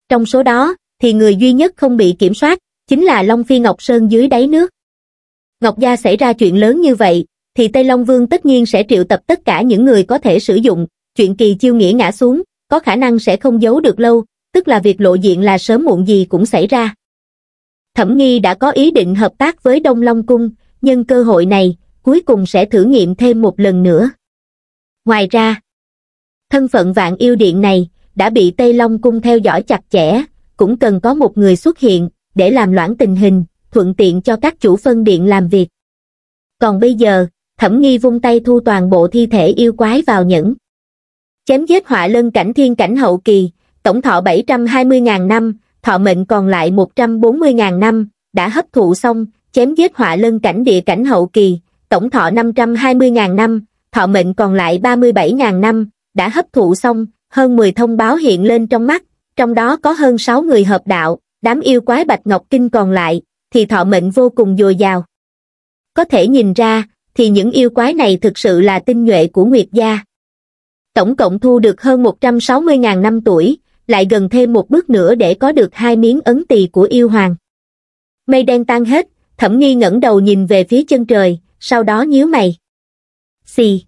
Trong số đó, thì người duy nhất không bị kiểm soát, chính là Long Phi Ngọc Sơn dưới đáy nước. Ngọc Gia xảy ra chuyện lớn như vậy, thì Tây Long Vương tất nhiên sẽ triệu tập tất cả những người có thể sử dụng, chuyện kỳ chiêu nghĩa ngã xuống, có khả năng sẽ không giấu được lâu, tức là việc lộ diện là sớm muộn gì cũng xảy ra thẩm nghi đã có ý định hợp tác với đông long cung nhưng cơ hội này cuối cùng sẽ thử nghiệm thêm một lần nữa ngoài ra thân phận vạn yêu điện này đã bị tây long cung theo dõi chặt chẽ cũng cần có một người xuất hiện để làm loãng tình hình thuận tiện cho các chủ phân điện làm việc còn bây giờ thẩm nghi vung tay thu toàn bộ thi thể yêu quái vào nhẫn chém giết họa lân cảnh thiên cảnh hậu kỳ tổng thọ 720.000 năm thọ mệnh còn lại 140.000 năm, đã hấp thụ xong, chém giết họa lân cảnh địa cảnh hậu kỳ, tổng thọ 520.000 năm, thọ mệnh còn lại 37.000 năm, đã hấp thụ xong, hơn 10 thông báo hiện lên trong mắt, trong đó có hơn 6 người hợp đạo, đám yêu quái Bạch Ngọc Kinh còn lại, thì thọ mệnh vô cùng dồi dào. Có thể nhìn ra, thì những yêu quái này thực sự là tinh nhuệ của Nguyệt gia. Tổng cộng thu được hơn 160.000 năm tuổi, lại gần thêm một bước nữa để có được hai miếng ấn tỳ của yêu hoàng. Mây đen tan hết, thẩm nghi ngẩng đầu nhìn về phía chân trời, sau đó nhíu mày. Xì.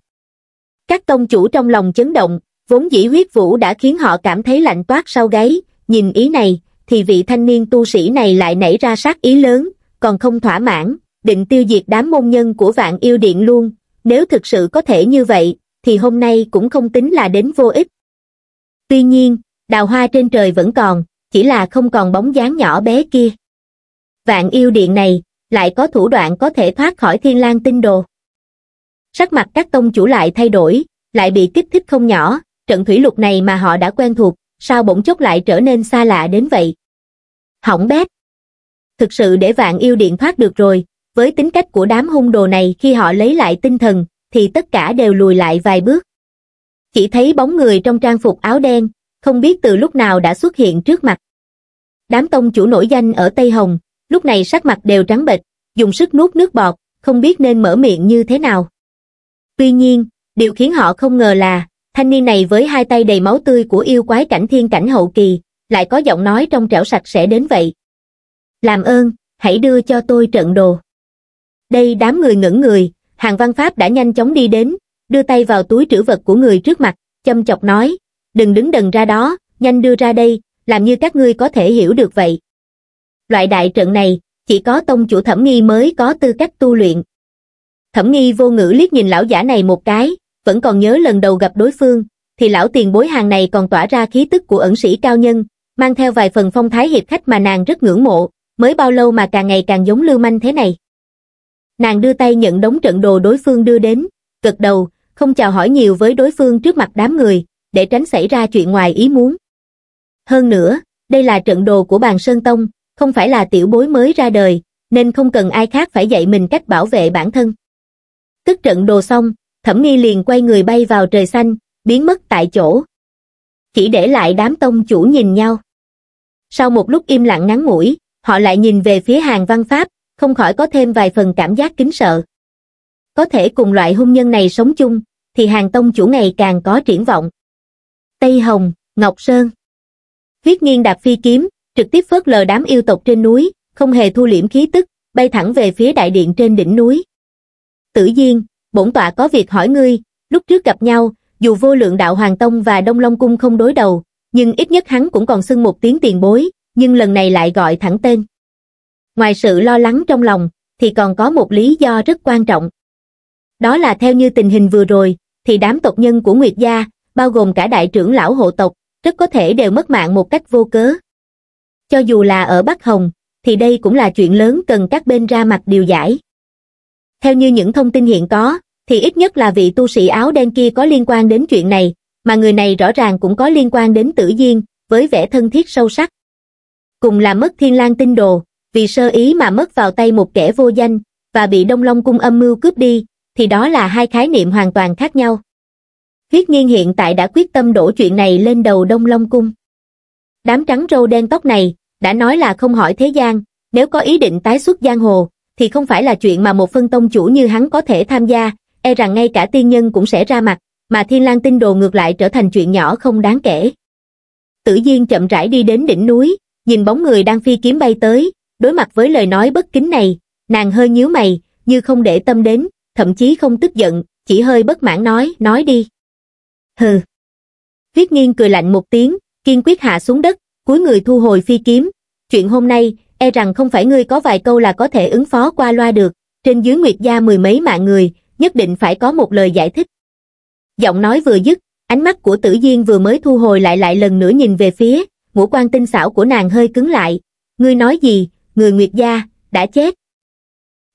Các công chủ trong lòng chấn động, vốn dĩ huyết vũ đã khiến họ cảm thấy lạnh toát sau gáy, nhìn ý này, thì vị thanh niên tu sĩ này lại nảy ra sát ý lớn, còn không thỏa mãn, định tiêu diệt đám môn nhân của vạn yêu điện luôn, nếu thực sự có thể như vậy, thì hôm nay cũng không tính là đến vô ích. Tuy nhiên, đào hoa trên trời vẫn còn, chỉ là không còn bóng dáng nhỏ bé kia. Vạn yêu điện này, lại có thủ đoạn có thể thoát khỏi thiên lang tinh đồ. Sắc mặt các tông chủ lại thay đổi, lại bị kích thích không nhỏ, trận thủy lục này mà họ đã quen thuộc, sao bỗng chốc lại trở nên xa lạ đến vậy? Hỏng bét! Thực sự để vạn yêu điện thoát được rồi, với tính cách của đám hung đồ này khi họ lấy lại tinh thần, thì tất cả đều lùi lại vài bước. Chỉ thấy bóng người trong trang phục áo đen, không biết từ lúc nào đã xuất hiện trước mặt. Đám tông chủ nổi danh ở Tây Hồng, lúc này sắc mặt đều trắng bệch, dùng sức nuốt nước bọt, không biết nên mở miệng như thế nào. Tuy nhiên, điều khiến họ không ngờ là, thanh niên này với hai tay đầy máu tươi của yêu quái cảnh thiên cảnh hậu kỳ, lại có giọng nói trong trẻo sạch sẽ đến vậy. Làm ơn, hãy đưa cho tôi trận đồ. Đây đám người ngẩn người, hàng văn pháp đã nhanh chóng đi đến, đưa tay vào túi trữ vật của người trước mặt, châm chọc nói, đừng đứng đần ra đó, nhanh đưa ra đây, làm như các ngươi có thể hiểu được vậy. Loại đại trận này, chỉ có tông chủ thẩm nghi mới có tư cách tu luyện. Thẩm nghi vô ngữ liếc nhìn lão giả này một cái, vẫn còn nhớ lần đầu gặp đối phương, thì lão tiền bối hàng này còn tỏa ra khí tức của ẩn sĩ cao nhân, mang theo vài phần phong thái hiệp khách mà nàng rất ngưỡng mộ, mới bao lâu mà càng ngày càng giống lưu manh thế này. Nàng đưa tay nhận đống trận đồ đối phương đưa đến, cực đầu, không chào hỏi nhiều với đối phương trước mặt đám người, để tránh xảy ra chuyện ngoài ý muốn. Hơn nữa, đây là trận đồ của bàn Sơn Tông, không phải là tiểu bối mới ra đời, nên không cần ai khác phải dạy mình cách bảo vệ bản thân. Tức trận đồ xong, thẩm nghi liền quay người bay vào trời xanh, biến mất tại chỗ. Chỉ để lại đám tông chủ nhìn nhau. Sau một lúc im lặng ngắn ngủi, họ lại nhìn về phía hàng văn pháp, không khỏi có thêm vài phần cảm giác kính sợ. Có thể cùng loại hung nhân này sống chung, thì hàng tông chủ ngày càng có triển vọng. Tây Hồng, Ngọc Sơn. Huyết nghiên đạp phi kiếm, trực tiếp phớt lờ đám yêu tộc trên núi, không hề thu liễm khí tức, bay thẳng về phía đại điện trên đỉnh núi. Tử Diên, bổn tọa có việc hỏi ngươi, lúc trước gặp nhau, dù vô lượng đạo Hoàng Tông và Đông Long Cung không đối đầu, nhưng ít nhất hắn cũng còn xưng một tiếng tiền bối, nhưng lần này lại gọi thẳng tên. Ngoài sự lo lắng trong lòng, thì còn có một lý do rất quan trọng. Đó là theo như tình hình vừa rồi, thì đám tộc nhân của Nguyệt Gia bao gồm cả đại trưởng lão hộ tộc, rất có thể đều mất mạng một cách vô cớ. Cho dù là ở Bắc Hồng, thì đây cũng là chuyện lớn cần các bên ra mặt điều giải. Theo như những thông tin hiện có, thì ít nhất là vị tu sĩ áo đen kia có liên quan đến chuyện này, mà người này rõ ràng cũng có liên quan đến tử diên, với vẻ thân thiết sâu sắc. Cùng là mất thiên lang tinh đồ, vì sơ ý mà mất vào tay một kẻ vô danh, và bị Đông Long cung âm mưu cướp đi, thì đó là hai khái niệm hoàn toàn khác nhau. Huyết nghiên hiện tại đã quyết tâm đổ chuyện này lên đầu Đông Long Cung. Đám trắng râu đen tóc này, đã nói là không hỏi thế gian, nếu có ý định tái xuất giang hồ, thì không phải là chuyện mà một phân tông chủ như hắn có thể tham gia, e rằng ngay cả tiên nhân cũng sẽ ra mặt, mà thiên lang tinh đồ ngược lại trở thành chuyện nhỏ không đáng kể. Tử Diên chậm rãi đi đến đỉnh núi, nhìn bóng người đang phi kiếm bay tới, đối mặt với lời nói bất kính này, nàng hơi nhíu mày, như không để tâm đến, thậm chí không tức giận, chỉ hơi bất mãn nói, nói đi hừ. Viết nghiêng cười lạnh một tiếng, kiên quyết hạ xuống đất, cuối người thu hồi phi kiếm. Chuyện hôm nay, e rằng không phải ngươi có vài câu là có thể ứng phó qua loa được, trên dưới nguyệt gia mười mấy mạng người, nhất định phải có một lời giải thích. Giọng nói vừa dứt, ánh mắt của tử diên vừa mới thu hồi lại lại lần nữa nhìn về phía, ngũ quan tinh xảo của nàng hơi cứng lại. Ngươi nói gì, người nguyệt gia, đã chết.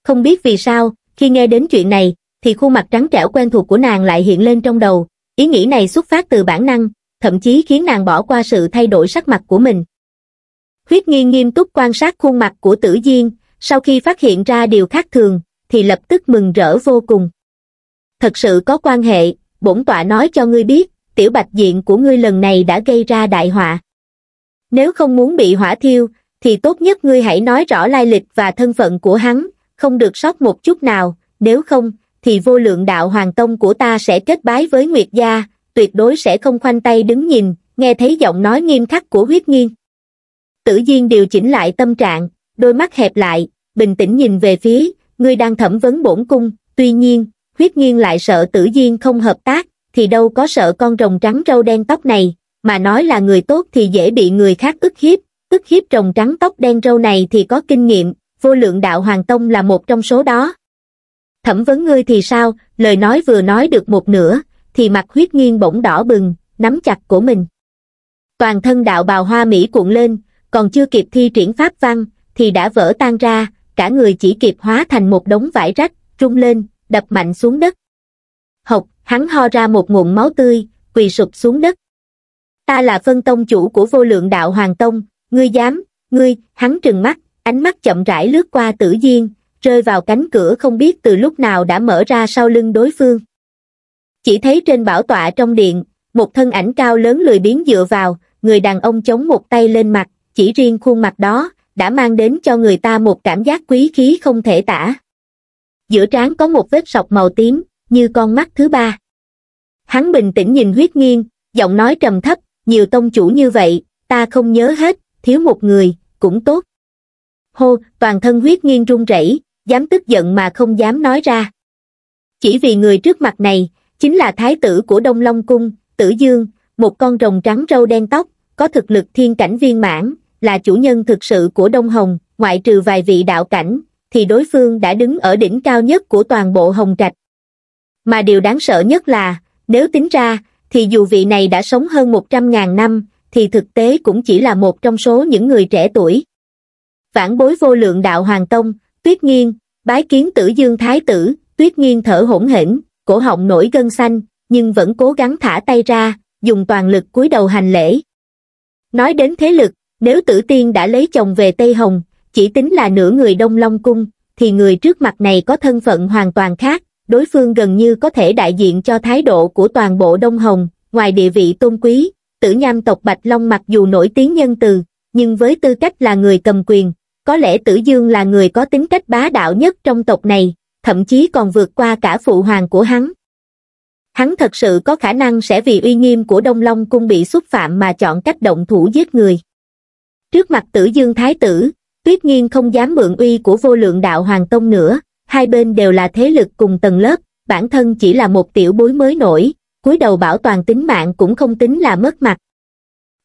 Không biết vì sao, khi nghe đến chuyện này, thì khuôn mặt trắng trẻo quen thuộc của nàng lại hiện lên trong đầu, Ý nghĩ này xuất phát từ bản năng, thậm chí khiến nàng bỏ qua sự thay đổi sắc mặt của mình. Khuyết nghiên nghiêm túc quan sát khuôn mặt của tử diên, sau khi phát hiện ra điều khác thường, thì lập tức mừng rỡ vô cùng. Thật sự có quan hệ, bổn tọa nói cho ngươi biết, tiểu bạch diện của ngươi lần này đã gây ra đại họa. Nếu không muốn bị hỏa thiêu, thì tốt nhất ngươi hãy nói rõ lai lịch và thân phận của hắn, không được sót một chút nào, nếu không, thì vô lượng đạo hoàng tông của ta sẽ kết bái với Nguyệt gia, tuyệt đối sẽ không khoanh tay đứng nhìn, nghe thấy giọng nói nghiêm khắc của huyết nghiên. Tử Diên điều chỉnh lại tâm trạng, đôi mắt hẹp lại, bình tĩnh nhìn về phía, người đang thẩm vấn bổn cung, tuy nhiên, huyết nghiên lại sợ Tử Diên không hợp tác, thì đâu có sợ con rồng trắng râu đen tóc này, mà nói là người tốt thì dễ bị người khác ức hiếp, ức hiếp rồng trắng tóc đen râu này thì có kinh nghiệm, vô lượng đạo Hoàng Tông là một trong số đó, thẩm vấn ngươi thì sao, lời nói vừa nói được một nửa, thì mặt huyết nghiêng bỗng đỏ bừng, nắm chặt của mình. Toàn thân đạo bào hoa Mỹ cuộn lên, còn chưa kịp thi triển pháp văn, thì đã vỡ tan ra, cả người chỉ kịp hóa thành một đống vải rách, trung lên, đập mạnh xuống đất. Hộc, hắn ho ra một nguồn máu tươi, quỳ sụp xuống đất. Ta là phân tông chủ của vô lượng đạo Hoàng Tông, ngươi dám, ngươi, hắn trừng mắt, ánh mắt chậm rãi lướt qua tử diên, rơi vào cánh cửa không biết từ lúc nào đã mở ra sau lưng đối phương. Chỉ thấy trên bảo tọa trong điện, một thân ảnh cao lớn lười biến dựa vào, người đàn ông chống một tay lên mặt, chỉ riêng khuôn mặt đó, đã mang đến cho người ta một cảm giác quý khí không thể tả. Giữa trán có một vết sọc màu tím, như con mắt thứ ba. Hắn bình tĩnh nhìn huyết nghiêng, giọng nói trầm thấp, nhiều tông chủ như vậy, ta không nhớ hết, thiếu một người, cũng tốt. Hô, toàn thân huyết nghiêng run rẩy, dám tức giận mà không dám nói ra. Chỉ vì người trước mặt này, chính là thái tử của Đông Long Cung, Tử Dương, một con rồng trắng râu đen tóc, có thực lực thiên cảnh viên mãn, là chủ nhân thực sự của Đông Hồng, ngoại trừ vài vị đạo cảnh, thì đối phương đã đứng ở đỉnh cao nhất của toàn bộ Hồng Trạch. Mà điều đáng sợ nhất là, nếu tính ra, thì dù vị này đã sống hơn 100.000 năm, thì thực tế cũng chỉ là một trong số những người trẻ tuổi. phản bối vô lượng đạo Hoàng Tông, Tuyết Nghiên, bái kiến tử dương thái tử, Tuyết Nghiên thở hổn hển, cổ họng nổi gân xanh, nhưng vẫn cố gắng thả tay ra, dùng toàn lực cúi đầu hành lễ. Nói đến thế lực, nếu tử tiên đã lấy chồng về Tây Hồng, chỉ tính là nửa người Đông Long Cung, thì người trước mặt này có thân phận hoàn toàn khác, đối phương gần như có thể đại diện cho thái độ của toàn bộ Đông Hồng, ngoài địa vị tôn quý, tử nham tộc Bạch Long mặc dù nổi tiếng nhân từ, nhưng với tư cách là người cầm quyền, có lẽ tử dương là người có tính cách bá đạo nhất trong tộc này thậm chí còn vượt qua cả phụ hoàng của hắn hắn thật sự có khả năng sẽ vì uy nghiêm của đông long cung bị xúc phạm mà chọn cách động thủ giết người trước mặt tử dương thái tử tuyết nghiên không dám mượn uy của vô lượng đạo hoàng tông nữa hai bên đều là thế lực cùng tầng lớp bản thân chỉ là một tiểu bối mới nổi cúi đầu bảo toàn tính mạng cũng không tính là mất mặt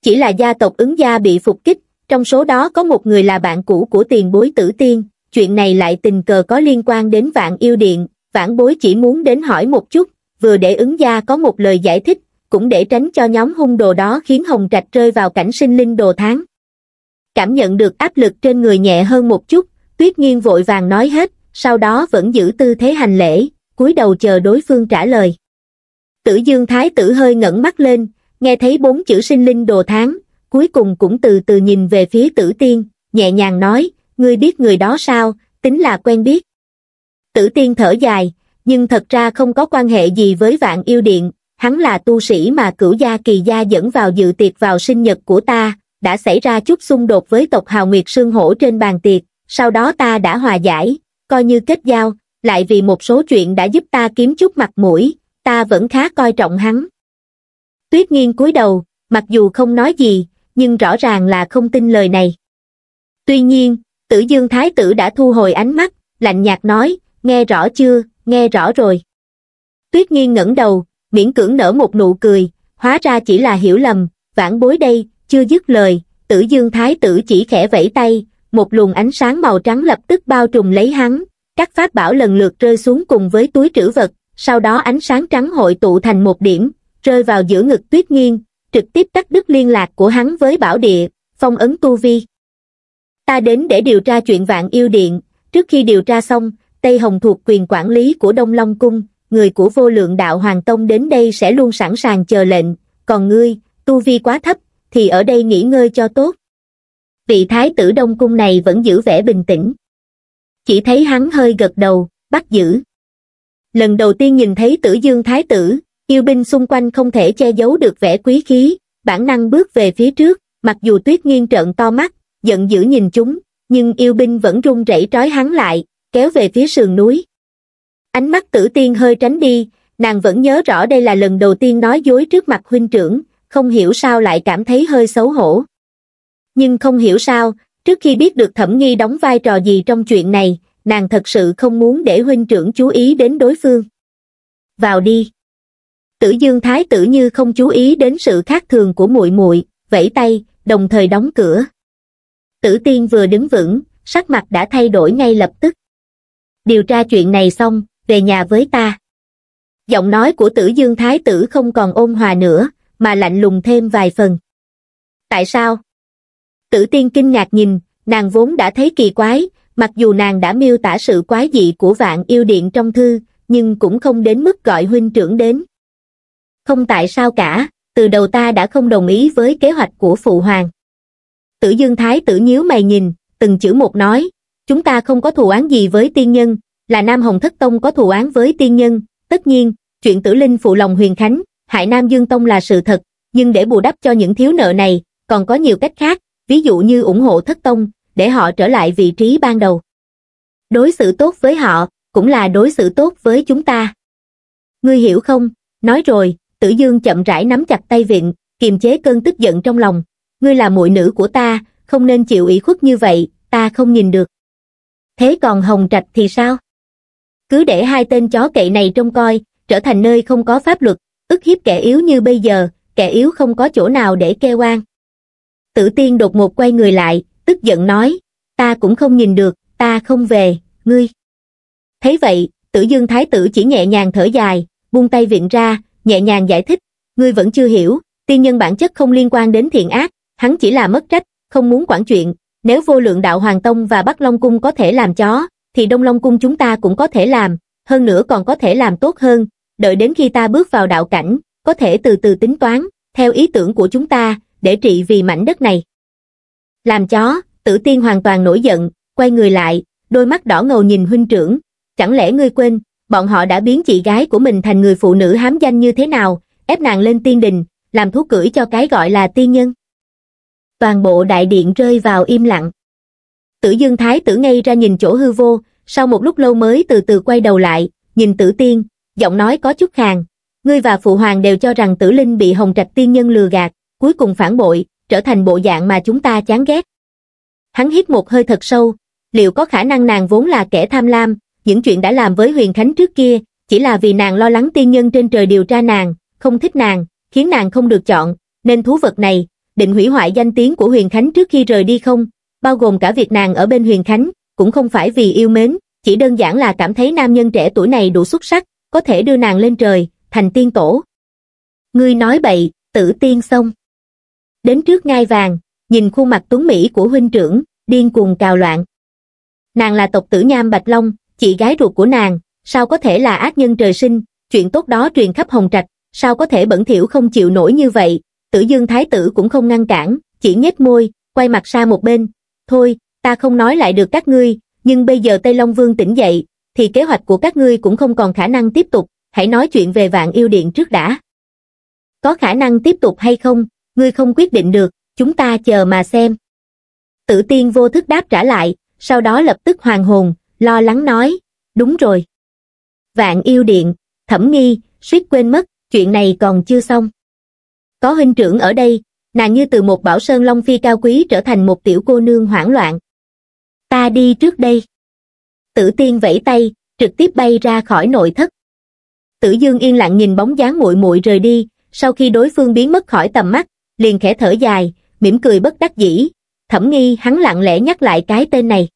chỉ là gia tộc ứng gia bị phục kích trong số đó có một người là bạn cũ của tiền bối tử tiên, chuyện này lại tình cờ có liên quan đến vạn yêu điện, vạn bối chỉ muốn đến hỏi một chút, vừa để ứng gia có một lời giải thích, cũng để tránh cho nhóm hung đồ đó khiến Hồng Trạch rơi vào cảnh sinh linh đồ tháng. Cảm nhận được áp lực trên người nhẹ hơn một chút, Tuyết Nghiên vội vàng nói hết, sau đó vẫn giữ tư thế hành lễ, cúi đầu chờ đối phương trả lời. Tử Dương Thái tử hơi ngẩng mắt lên, nghe thấy bốn chữ sinh linh đồ tháng, cuối cùng cũng từ từ nhìn về phía tử tiên, nhẹ nhàng nói, ngươi biết người đó sao, tính là quen biết. Tử tiên thở dài, nhưng thật ra không có quan hệ gì với vạn yêu điện, hắn là tu sĩ mà cửu gia kỳ gia dẫn vào dự tiệc vào sinh nhật của ta, đã xảy ra chút xung đột với tộc Hào Nguyệt Sương Hổ trên bàn tiệc, sau đó ta đã hòa giải, coi như kết giao, lại vì một số chuyện đã giúp ta kiếm chút mặt mũi, ta vẫn khá coi trọng hắn. Tuyết nghiên cúi đầu, mặc dù không nói gì, nhưng rõ ràng là không tin lời này. Tuy nhiên, tử dương thái tử đã thu hồi ánh mắt, lạnh nhạt nói, nghe rõ chưa, nghe rõ rồi. Tuyết nghiên ngẩng đầu, miễn cưỡng nở một nụ cười, hóa ra chỉ là hiểu lầm, vãn bối đây, chưa dứt lời, tử dương thái tử chỉ khẽ vẫy tay, một luồng ánh sáng màu trắng lập tức bao trùm lấy hắn, các pháp bảo lần lượt rơi xuống cùng với túi trữ vật, sau đó ánh sáng trắng hội tụ thành một điểm, rơi vào giữa ngực tuyết nghiêng, trực tiếp cắt đứt liên lạc của hắn với bảo địa, phong ấn tu vi. Ta đến để điều tra chuyện vạn yêu điện, trước khi điều tra xong, Tây Hồng thuộc quyền quản lý của Đông Long Cung, người của vô lượng đạo Hoàng Tông đến đây sẽ luôn sẵn sàng chờ lệnh, còn ngươi, tu vi quá thấp, thì ở đây nghỉ ngơi cho tốt. Vị thái tử Đông Cung này vẫn giữ vẻ bình tĩnh. Chỉ thấy hắn hơi gật đầu, bắt giữ. Lần đầu tiên nhìn thấy tử dương thái tử, Yêu binh xung quanh không thể che giấu được vẻ quý khí, bản năng bước về phía trước, mặc dù tuyết nghiêng trợn to mắt, giận dữ nhìn chúng, nhưng yêu binh vẫn run rẩy trói hắn lại, kéo về phía sườn núi. Ánh mắt tử tiên hơi tránh đi, nàng vẫn nhớ rõ đây là lần đầu tiên nói dối trước mặt huynh trưởng, không hiểu sao lại cảm thấy hơi xấu hổ. Nhưng không hiểu sao, trước khi biết được thẩm nghi đóng vai trò gì trong chuyện này, nàng thật sự không muốn để huynh trưởng chú ý đến đối phương. Vào đi. Tử Dương Thái tử như không chú ý đến sự khác thường của muội muội, vẫy tay, đồng thời đóng cửa. Tử Tiên vừa đứng vững, sắc mặt đã thay đổi ngay lập tức. Điều tra chuyện này xong, về nhà với ta. Giọng nói của Tử Dương Thái tử không còn ôn hòa nữa, mà lạnh lùng thêm vài phần. Tại sao? Tử Tiên kinh ngạc nhìn, nàng vốn đã thấy kỳ quái, mặc dù nàng đã miêu tả sự quái dị của vạn yêu điện trong thư, nhưng cũng không đến mức gọi huynh trưởng đến không tại sao cả từ đầu ta đã không đồng ý với kế hoạch của phụ hoàng tử dương thái tử nhíu mày nhìn từng chữ một nói chúng ta không có thù án gì với tiên nhân là nam hồng thất tông có thù án với tiên nhân tất nhiên chuyện tử linh phụ lòng huyền khánh hại nam dương tông là sự thật nhưng để bù đắp cho những thiếu nợ này còn có nhiều cách khác ví dụ như ủng hộ thất tông để họ trở lại vị trí ban đầu đối xử tốt với họ cũng là đối xử tốt với chúng ta ngươi hiểu không nói rồi Tử Dương chậm rãi nắm chặt tay viện, kiềm chế cơn tức giận trong lòng. Ngươi là muội nữ của ta, không nên chịu ủy khuất như vậy, ta không nhìn được. Thế còn Hồng Trạch thì sao? Cứ để hai tên chó cậy này trông coi, trở thành nơi không có pháp luật, ức hiếp kẻ yếu như bây giờ, kẻ yếu không có chỗ nào để kê oan. Tử Tiên đột ngột quay người lại, tức giận nói, ta cũng không nhìn được, ta không về, ngươi. Thế vậy, Tử Dương Thái tử chỉ nhẹ nhàng thở dài, buông tay viện ra, nhẹ nhàng giải thích, ngươi vẫn chưa hiểu, tiên nhân bản chất không liên quan đến thiện ác, hắn chỉ là mất trách, không muốn quản chuyện, nếu vô lượng đạo Hoàng Tông và Bắc Long Cung có thể làm chó, thì Đông Long Cung chúng ta cũng có thể làm, hơn nữa còn có thể làm tốt hơn, đợi đến khi ta bước vào đạo cảnh, có thể từ từ tính toán, theo ý tưởng của chúng ta, để trị vì mảnh đất này. Làm chó, tử tiên hoàn toàn nổi giận, quay người lại, đôi mắt đỏ ngầu nhìn huynh trưởng, chẳng lẽ ngươi quên, bọn họ đã biến chị gái của mình thành người phụ nữ hám danh như thế nào, ép nàng lên tiên đình, làm thú cưỡi cho cái gọi là tiên nhân. Toàn bộ đại điện rơi vào im lặng. Tử Dương Thái tử ngay ra nhìn chỗ hư vô, sau một lúc lâu mới từ từ quay đầu lại, nhìn tử tiên, giọng nói có chút khàn. Ngươi và Phụ Hoàng đều cho rằng tử linh bị hồng trạch tiên nhân lừa gạt, cuối cùng phản bội, trở thành bộ dạng mà chúng ta chán ghét. Hắn hít một hơi thật sâu, liệu có khả năng nàng vốn là kẻ tham lam, những chuyện đã làm với Huyền Khánh trước kia, chỉ là vì nàng lo lắng tiên nhân trên trời điều tra nàng, không thích nàng, khiến nàng không được chọn, nên thú vật này, định hủy hoại danh tiếng của Huyền Khánh trước khi rời đi không, bao gồm cả việc nàng ở bên Huyền Khánh, cũng không phải vì yêu mến, chỉ đơn giản là cảm thấy nam nhân trẻ tuổi này đủ xuất sắc, có thể đưa nàng lên trời, thành tiên tổ. Ngươi nói bậy, tử tiên xong. Đến trước ngai vàng, nhìn khuôn mặt tuấn Mỹ của huynh trưởng, điên cuồng cào loạn. Nàng là tộc tử Nham Bạch Long, Chị gái ruột của nàng, sao có thể là ác nhân trời sinh, chuyện tốt đó truyền khắp hồng trạch, sao có thể bẩn thiểu không chịu nổi như vậy, tử dương thái tử cũng không ngăn cản, chỉ nhếch môi, quay mặt xa một bên, thôi, ta không nói lại được các ngươi, nhưng bây giờ Tây Long Vương tỉnh dậy, thì kế hoạch của các ngươi cũng không còn khả năng tiếp tục, hãy nói chuyện về vạn yêu điện trước đã. Có khả năng tiếp tục hay không, ngươi không quyết định được, chúng ta chờ mà xem. Tử tiên vô thức đáp trả lại, sau đó lập tức hoàng hồn, lo lắng nói, đúng rồi. Vạn yêu điện, thẩm nghi, suýt quên mất, chuyện này còn chưa xong. Có huynh trưởng ở đây, nàng như từ một bảo sơn long phi cao quý trở thành một tiểu cô nương hoảng loạn. Ta đi trước đây. Tử tiên vẫy tay, trực tiếp bay ra khỏi nội thất. Tử Dương yên lặng nhìn bóng dáng muội muội rời đi, sau khi đối phương biến mất khỏi tầm mắt, liền khẽ thở dài, mỉm cười bất đắc dĩ, thẩm nghi hắn lặng lẽ nhắc lại cái tên này.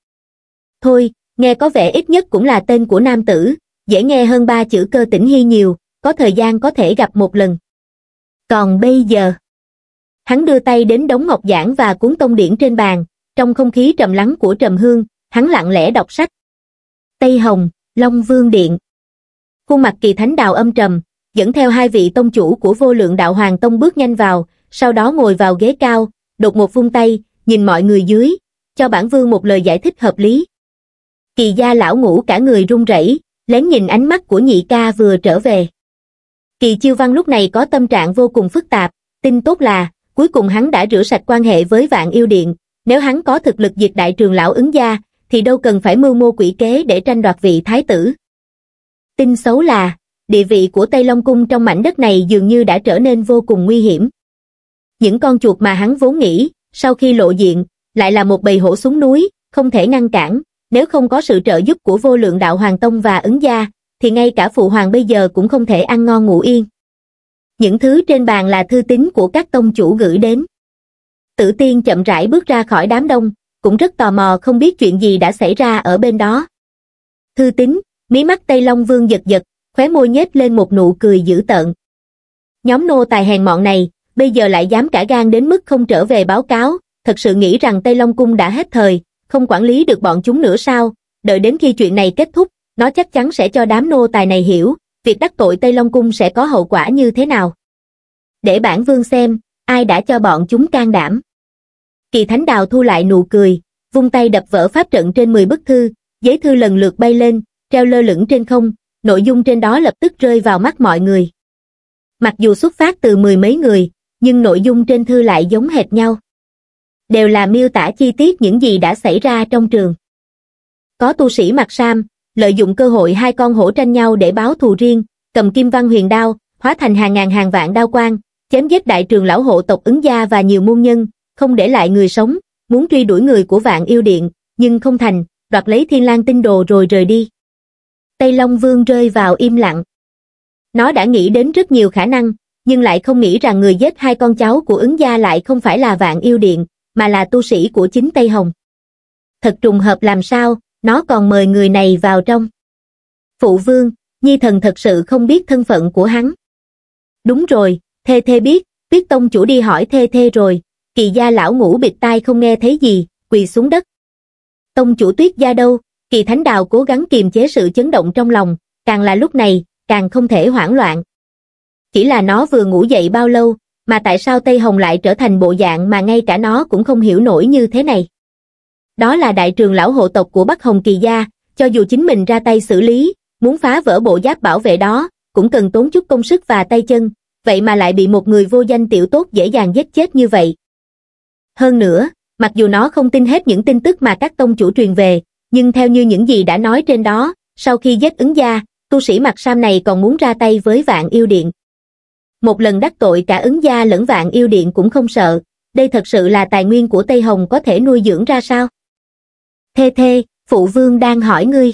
Thôi, nghe có vẻ ít nhất cũng là tên của nam tử dễ nghe hơn ba chữ cơ tĩnh hy nhiều có thời gian có thể gặp một lần còn bây giờ hắn đưa tay đến đống ngọc giảng và cuốn tông điển trên bàn trong không khí trầm lắng của trầm hương hắn lặng lẽ đọc sách tây hồng long vương điện khuôn mặt kỳ thánh đào âm trầm dẫn theo hai vị tông chủ của vô lượng đạo hoàng tông bước nhanh vào sau đó ngồi vào ghế cao đột một vung tay nhìn mọi người dưới cho bản vương một lời giải thích hợp lý kỳ gia lão ngủ cả người run rẩy lén nhìn ánh mắt của nhị ca vừa trở về kỳ chiêu văn lúc này có tâm trạng vô cùng phức tạp tin tốt là cuối cùng hắn đã rửa sạch quan hệ với vạn yêu điện nếu hắn có thực lực diệt đại trường lão ứng gia thì đâu cần phải mưu mô quỷ kế để tranh đoạt vị thái tử tin xấu là địa vị của tây long cung trong mảnh đất này dường như đã trở nên vô cùng nguy hiểm những con chuột mà hắn vốn nghĩ sau khi lộ diện lại là một bầy hổ xuống núi không thể ngăn cản nếu không có sự trợ giúp của vô lượng đạo Hoàng Tông và ứng gia, thì ngay cả phụ hoàng bây giờ cũng không thể ăn ngon ngủ yên. Những thứ trên bàn là thư tín của các tông chủ gửi đến. Tử tiên chậm rãi bước ra khỏi đám đông, cũng rất tò mò không biết chuyện gì đã xảy ra ở bên đó. Thư tín, mí mắt Tây Long Vương giật giật, khóe môi nhếch lên một nụ cười dữ tợn. Nhóm nô tài hèn mọn này, bây giờ lại dám cả gan đến mức không trở về báo cáo, thật sự nghĩ rằng Tây Long Cung đã hết thời, không quản lý được bọn chúng nữa sao, đợi đến khi chuyện này kết thúc, nó chắc chắn sẽ cho đám nô tài này hiểu, việc đắc tội Tây Long Cung sẽ có hậu quả như thế nào. Để bản vương xem, ai đã cho bọn chúng can đảm. Kỳ Thánh Đào thu lại nụ cười, vung tay đập vỡ pháp trận trên 10 bức thư, giấy thư lần lượt bay lên, treo lơ lửng trên không, nội dung trên đó lập tức rơi vào mắt mọi người. Mặc dù xuất phát từ mười mấy người, nhưng nội dung trên thư lại giống hệt nhau đều là miêu tả chi tiết những gì đã xảy ra trong trường. Có tu sĩ mặt sam, lợi dụng cơ hội hai con hổ tranh nhau để báo thù riêng, cầm kim văn huyền đao, hóa thành hàng ngàn hàng vạn đao quang, chém giết đại trường lão hộ tộc ứng gia và nhiều môn nhân, không để lại người sống, muốn truy đuổi người của vạn yêu điện, nhưng không thành, đoạt lấy thiên lang tinh đồ rồi rời đi. Tây Long Vương rơi vào im lặng. Nó đã nghĩ đến rất nhiều khả năng, nhưng lại không nghĩ rằng người giết hai con cháu của ứng gia lại không phải là vạn yêu điện, mà là tu sĩ của chính Tây Hồng. Thật trùng hợp làm sao, nó còn mời người này vào trong. Phụ vương, Nhi thần thật sự không biết thân phận của hắn. Đúng rồi, thê thê biết, tuyết tông chủ đi hỏi thê thê rồi, kỳ gia lão ngủ bịt tai không nghe thấy gì, quỳ xuống đất. Tông chủ tuyết gia đâu, kỳ thánh đào cố gắng kiềm chế sự chấn động trong lòng, càng là lúc này, càng không thể hoảng loạn. Chỉ là nó vừa ngủ dậy bao lâu, mà tại sao Tây Hồng lại trở thành bộ dạng mà ngay cả nó cũng không hiểu nổi như thế này. Đó là đại trường lão hộ tộc của Bắc Hồng Kỳ Gia, cho dù chính mình ra tay xử lý, muốn phá vỡ bộ giáp bảo vệ đó, cũng cần tốn chút công sức và tay chân, vậy mà lại bị một người vô danh tiểu tốt dễ dàng giết chết như vậy. Hơn nữa, mặc dù nó không tin hết những tin tức mà các tông chủ truyền về, nhưng theo như những gì đã nói trên đó, sau khi giết ứng gia, tu sĩ mặt sam này còn muốn ra tay với vạn yêu điện một lần đắc tội cả ứng gia lẫn vạn yêu điện cũng không sợ, đây thật sự là tài nguyên của Tây Hồng có thể nuôi dưỡng ra sao? Thê thê, phụ vương đang hỏi ngươi.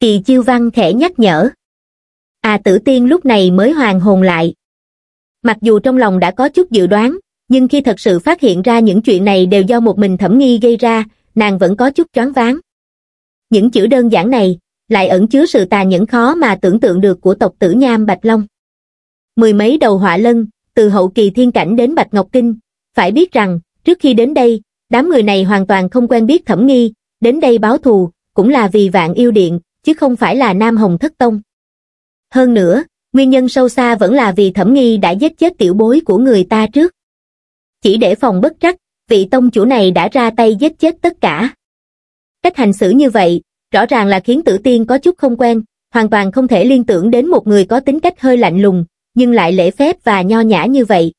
Kỳ chiêu văn khẽ nhắc nhở. À tử tiên lúc này mới hoàn hồn lại. Mặc dù trong lòng đã có chút dự đoán, nhưng khi thật sự phát hiện ra những chuyện này đều do một mình thẩm nghi gây ra, nàng vẫn có chút choáng váng. Những chữ đơn giản này lại ẩn chứa sự tà nhẫn khó mà tưởng tượng được của tộc tử Nham Bạch Long mười mấy đầu họa lân, từ hậu kỳ thiên cảnh đến Bạch Ngọc Kinh. Phải biết rằng, trước khi đến đây, đám người này hoàn toàn không quen biết thẩm nghi, đến đây báo thù, cũng là vì vạn yêu điện, chứ không phải là Nam Hồng Thất Tông. Hơn nữa, nguyên nhân sâu xa vẫn là vì thẩm nghi đã giết chết tiểu bối của người ta trước. Chỉ để phòng bất trắc, vị tông chủ này đã ra tay giết chết tất cả. Cách hành xử như vậy, rõ ràng là khiến tử tiên có chút không quen, hoàn toàn không thể liên tưởng đến một người có tính cách hơi lạnh lùng, nhưng lại lễ phép và nho nhã như vậy.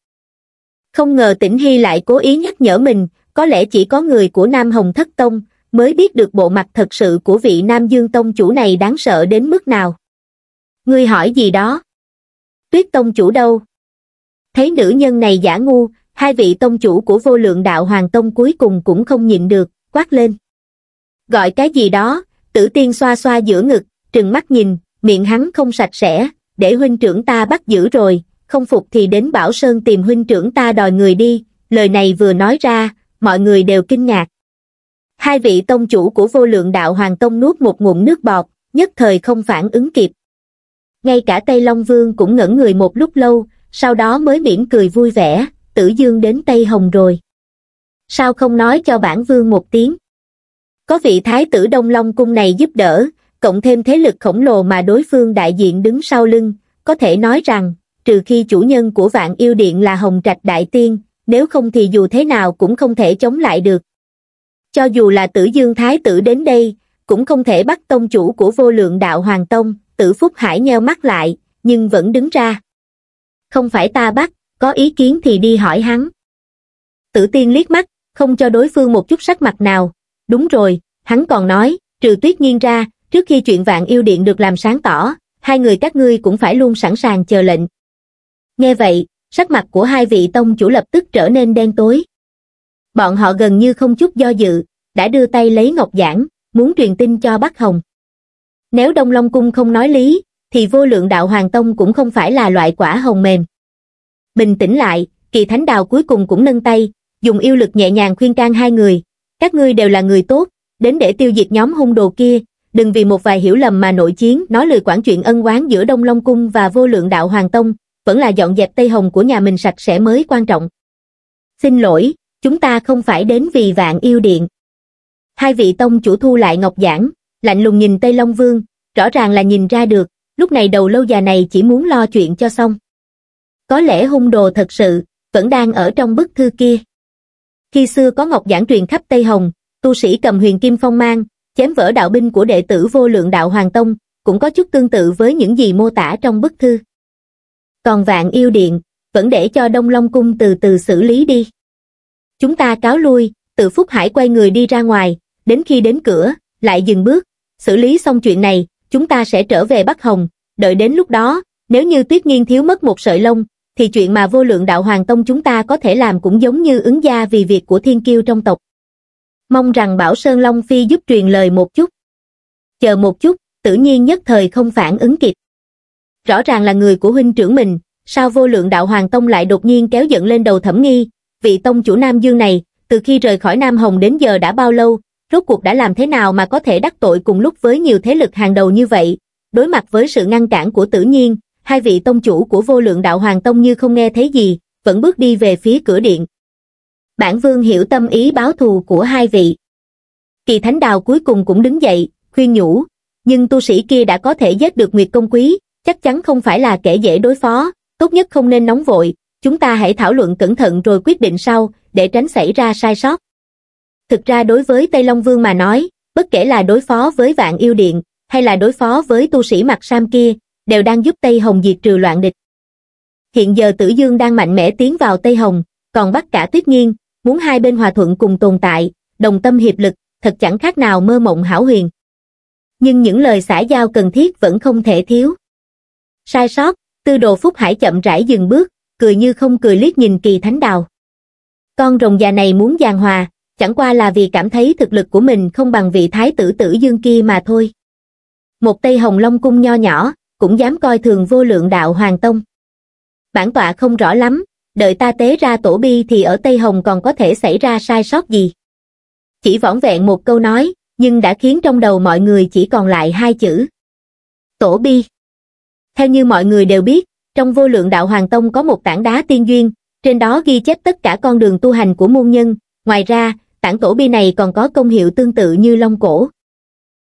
Không ngờ tỉnh Hy lại cố ý nhắc nhở mình, có lẽ chỉ có người của Nam Hồng Thất Tông mới biết được bộ mặt thật sự của vị Nam Dương Tông chủ này đáng sợ đến mức nào. người hỏi gì đó? Tuyết Tông chủ đâu? Thấy nữ nhân này giả ngu, hai vị tông chủ của vô lượng đạo Hoàng Tông cuối cùng cũng không nhịn được, quát lên. Gọi cái gì đó, tử tiên xoa xoa giữa ngực, trừng mắt nhìn, miệng hắn không sạch sẽ, để huynh trưởng ta bắt giữ rồi, không phục thì đến Bảo Sơn tìm huynh trưởng ta đòi người đi, lời này vừa nói ra, mọi người đều kinh ngạc. Hai vị tông chủ của vô lượng đạo Hoàng Tông nuốt một ngụm nước bọt, nhất thời không phản ứng kịp. Ngay cả Tây Long Vương cũng ngẩn người một lúc lâu, sau đó mới mỉm cười vui vẻ, tử dương đến Tây Hồng rồi. Sao không nói cho bản vương một tiếng? Có vị thái tử Đông Long Cung này giúp đỡ, cộng thêm thế lực khổng lồ mà đối phương đại diện đứng sau lưng, có thể nói rằng, trừ khi chủ nhân của vạn yêu điện là Hồng Trạch Đại Tiên, nếu không thì dù thế nào cũng không thể chống lại được. Cho dù là tử dương thái tử đến đây, cũng không thể bắt tông chủ của vô lượng đạo Hoàng Tông, tử Phúc Hải nheo mắt lại, nhưng vẫn đứng ra. Không phải ta bắt, có ý kiến thì đi hỏi hắn. Tử tiên liếc mắt, không cho đối phương một chút sắc mặt nào. Đúng rồi, hắn còn nói, trừ tuyết nhiên ra, trước khi chuyện vạn yêu điện được làm sáng tỏ, hai người các ngươi cũng phải luôn sẵn sàng chờ lệnh. Nghe vậy, sắc mặt của hai vị tông chủ lập tức trở nên đen tối. Bọn họ gần như không chút do dự, đã đưa tay lấy ngọc giản, muốn truyền tin cho Bắc Hồng. Nếu Đông Long Cung không nói lý, thì vô lượng đạo Hoàng Tông cũng không phải là loại quả hồng mềm. Bình tĩnh lại, kỳ thánh đào cuối cùng cũng nâng tay, dùng yêu lực nhẹ nhàng khuyên can hai người. Các ngươi đều là người tốt, đến để tiêu diệt nhóm hung đồ kia, đừng vì một vài hiểu lầm mà nội chiến nói lười quản chuyện ân oán giữa Đông Long Cung và vô lượng đạo Hoàng Tông, vẫn là dọn dẹp Tây Hồng của nhà mình sạch sẽ mới quan trọng. Xin lỗi, chúng ta không phải đến vì vạn yêu điện. Hai vị tông chủ thu lại ngọc giảng, lạnh lùng nhìn Tây Long Vương, rõ ràng là nhìn ra được, lúc này đầu lâu già này chỉ muốn lo chuyện cho xong. Có lẽ hung đồ thật sự, vẫn đang ở trong bức thư kia. Khi xưa có ngọc giảng truyền khắp Tây Hồng, tu sĩ cầm huyền kim phong mang, chém vỡ đạo binh của đệ tử vô lượng đạo Hoàng Tông, cũng có chút tương tự với những gì mô tả trong bức thư. Còn vạn yêu điện, vẫn để cho Đông Long Cung từ từ xử lý đi. Chúng ta cáo lui, tự Phúc Hải quay người đi ra ngoài, đến khi đến cửa, lại dừng bước, xử lý xong chuyện này, chúng ta sẽ trở về Bắc Hồng, đợi đến lúc đó, nếu như tuyết nghiên thiếu mất một sợi lông, thì chuyện mà vô lượng đạo hoàng tông chúng ta có thể làm cũng giống như ứng gia vì việc của thiên kiêu trong tộc mong rằng Bảo Sơn Long Phi giúp truyền lời một chút. Chờ một chút, tự nhiên nhất thời không phản ứng kịp. Rõ ràng là người của huynh trưởng mình, sao vô lượng đạo Hoàng Tông lại đột nhiên kéo giận lên đầu thẩm nghi, vị tông chủ Nam Dương này, từ khi rời khỏi Nam Hồng đến giờ đã bao lâu, rốt cuộc đã làm thế nào mà có thể đắc tội cùng lúc với nhiều thế lực hàng đầu như vậy. Đối mặt với sự ngăn cản của tự nhiên, hai vị tông chủ của vô lượng đạo Hoàng Tông như không nghe thấy gì, vẫn bước đi về phía cửa điện, bản vương hiểu tâm ý báo thù của hai vị. Kỳ thánh đào cuối cùng cũng đứng dậy, khuyên nhủ, nhưng tu sĩ kia đã có thể giết được Nguyệt Công Quý, chắc chắn không phải là kẻ dễ đối phó, tốt nhất không nên nóng vội, chúng ta hãy thảo luận cẩn thận rồi quyết định sau, để tránh xảy ra sai sót. Thực ra đối với Tây Long Vương mà nói, bất kể là đối phó với Vạn Yêu Điện, hay là đối phó với tu sĩ mặt sam kia, đều đang giúp Tây Hồng diệt trừ loạn địch. Hiện giờ Tử Dương đang mạnh mẽ tiến vào Tây Hồng, còn bắt cả Tuyết Nghiên, muốn hai bên hòa thuận cùng tồn tại, đồng tâm hiệp lực, thật chẳng khác nào mơ mộng hảo huyền. Nhưng những lời xã giao cần thiết vẫn không thể thiếu. Sai sót, tư đồ Phúc Hải chậm rãi dừng bước, cười như không cười liếc nhìn kỳ thánh đào. Con rồng già này muốn giàn hòa, chẳng qua là vì cảm thấy thực lực của mình không bằng vị thái tử tử dương kia mà thôi. Một tây hồng long cung nho nhỏ, cũng dám coi thường vô lượng đạo Hoàng Tông. Bản tọa không rõ lắm, đợi ta tế ra tổ bi thì ở Tây Hồng còn có thể xảy ra sai sót gì. Chỉ võn vẹn một câu nói, nhưng đã khiến trong đầu mọi người chỉ còn lại hai chữ. Tổ bi. Theo như mọi người đều biết, trong vô lượng đạo Hoàng Tông có một tảng đá tiên duyên, trên đó ghi chép tất cả con đường tu hành của môn nhân, ngoài ra, tảng tổ bi này còn có công hiệu tương tự như long cổ.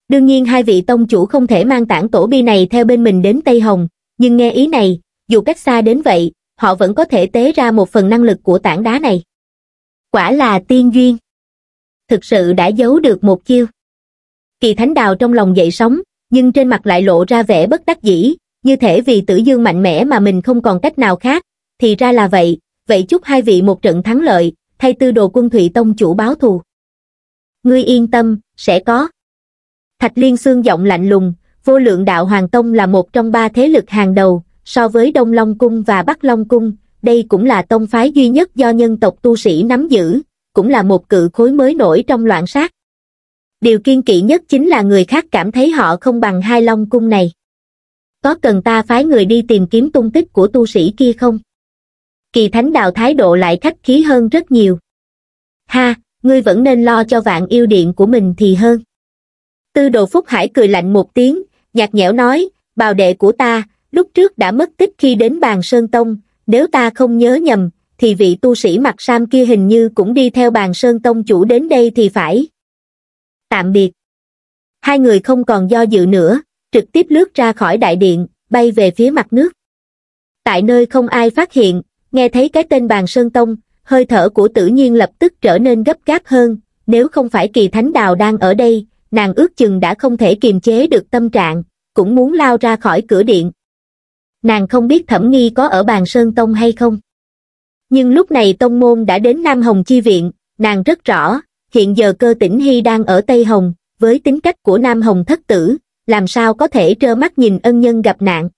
Đương nhiên hai vị tông chủ không thể mang tảng tổ bi này theo bên mình đến Tây Hồng, nhưng nghe ý này, dù cách xa đến vậy, họ vẫn có thể tế ra một phần năng lực của tảng đá này. Quả là tiên duyên. Thực sự đã giấu được một chiêu. Kỳ Thánh Đào trong lòng dậy sóng, nhưng trên mặt lại lộ ra vẻ bất đắc dĩ, như thể vì tử dương mạnh mẽ mà mình không còn cách nào khác. Thì ra là vậy, vậy chúc hai vị một trận thắng lợi, thay tư đồ quân thủy Tông chủ báo thù. Ngươi yên tâm, sẽ có. Thạch Liên Xương giọng lạnh lùng, vô lượng đạo Hoàng Tông là một trong ba thế lực hàng đầu, so với Đông Long Cung và Bắc Long Cung, đây cũng là tông phái duy nhất do nhân tộc tu sĩ nắm giữ, cũng là một cự khối mới nổi trong loạn sát. Điều kiên kỵ nhất chính là người khác cảm thấy họ không bằng hai Long Cung này. Có cần ta phái người đi tìm kiếm tung tích của tu sĩ kia không? Kỳ Thánh Đạo thái độ lại khách khí hơn rất nhiều. Ha, ngươi vẫn nên lo cho vạn yêu điện của mình thì hơn. Tư đồ Phúc Hải cười lạnh một tiếng, nhạt nhẽo nói, bào đệ của ta, lúc trước đã mất tích khi đến bàn Sơn Tông, nếu ta không nhớ nhầm, thì vị tu sĩ mặt sam kia hình như cũng đi theo bàn Sơn Tông chủ đến đây thì phải. Tạm biệt. Hai người không còn do dự nữa, trực tiếp lướt ra khỏi đại điện, bay về phía mặt nước. Tại nơi không ai phát hiện, nghe thấy cái tên bàn Sơn Tông, hơi thở của tử nhiên lập tức trở nên gấp gáp hơn, nếu không phải kỳ thánh đào đang ở đây, nàng ước chừng đã không thể kiềm chế được tâm trạng, cũng muốn lao ra khỏi cửa điện nàng không biết thẩm nghi có ở bàn sơn tông hay không. Nhưng lúc này tông môn đã đến Nam Hồng Chi Viện, nàng rất rõ, hiện giờ cơ tỉnh Hy đang ở Tây Hồng, với tính cách của Nam Hồng thất tử, làm sao có thể trơ mắt nhìn ân nhân gặp nạn.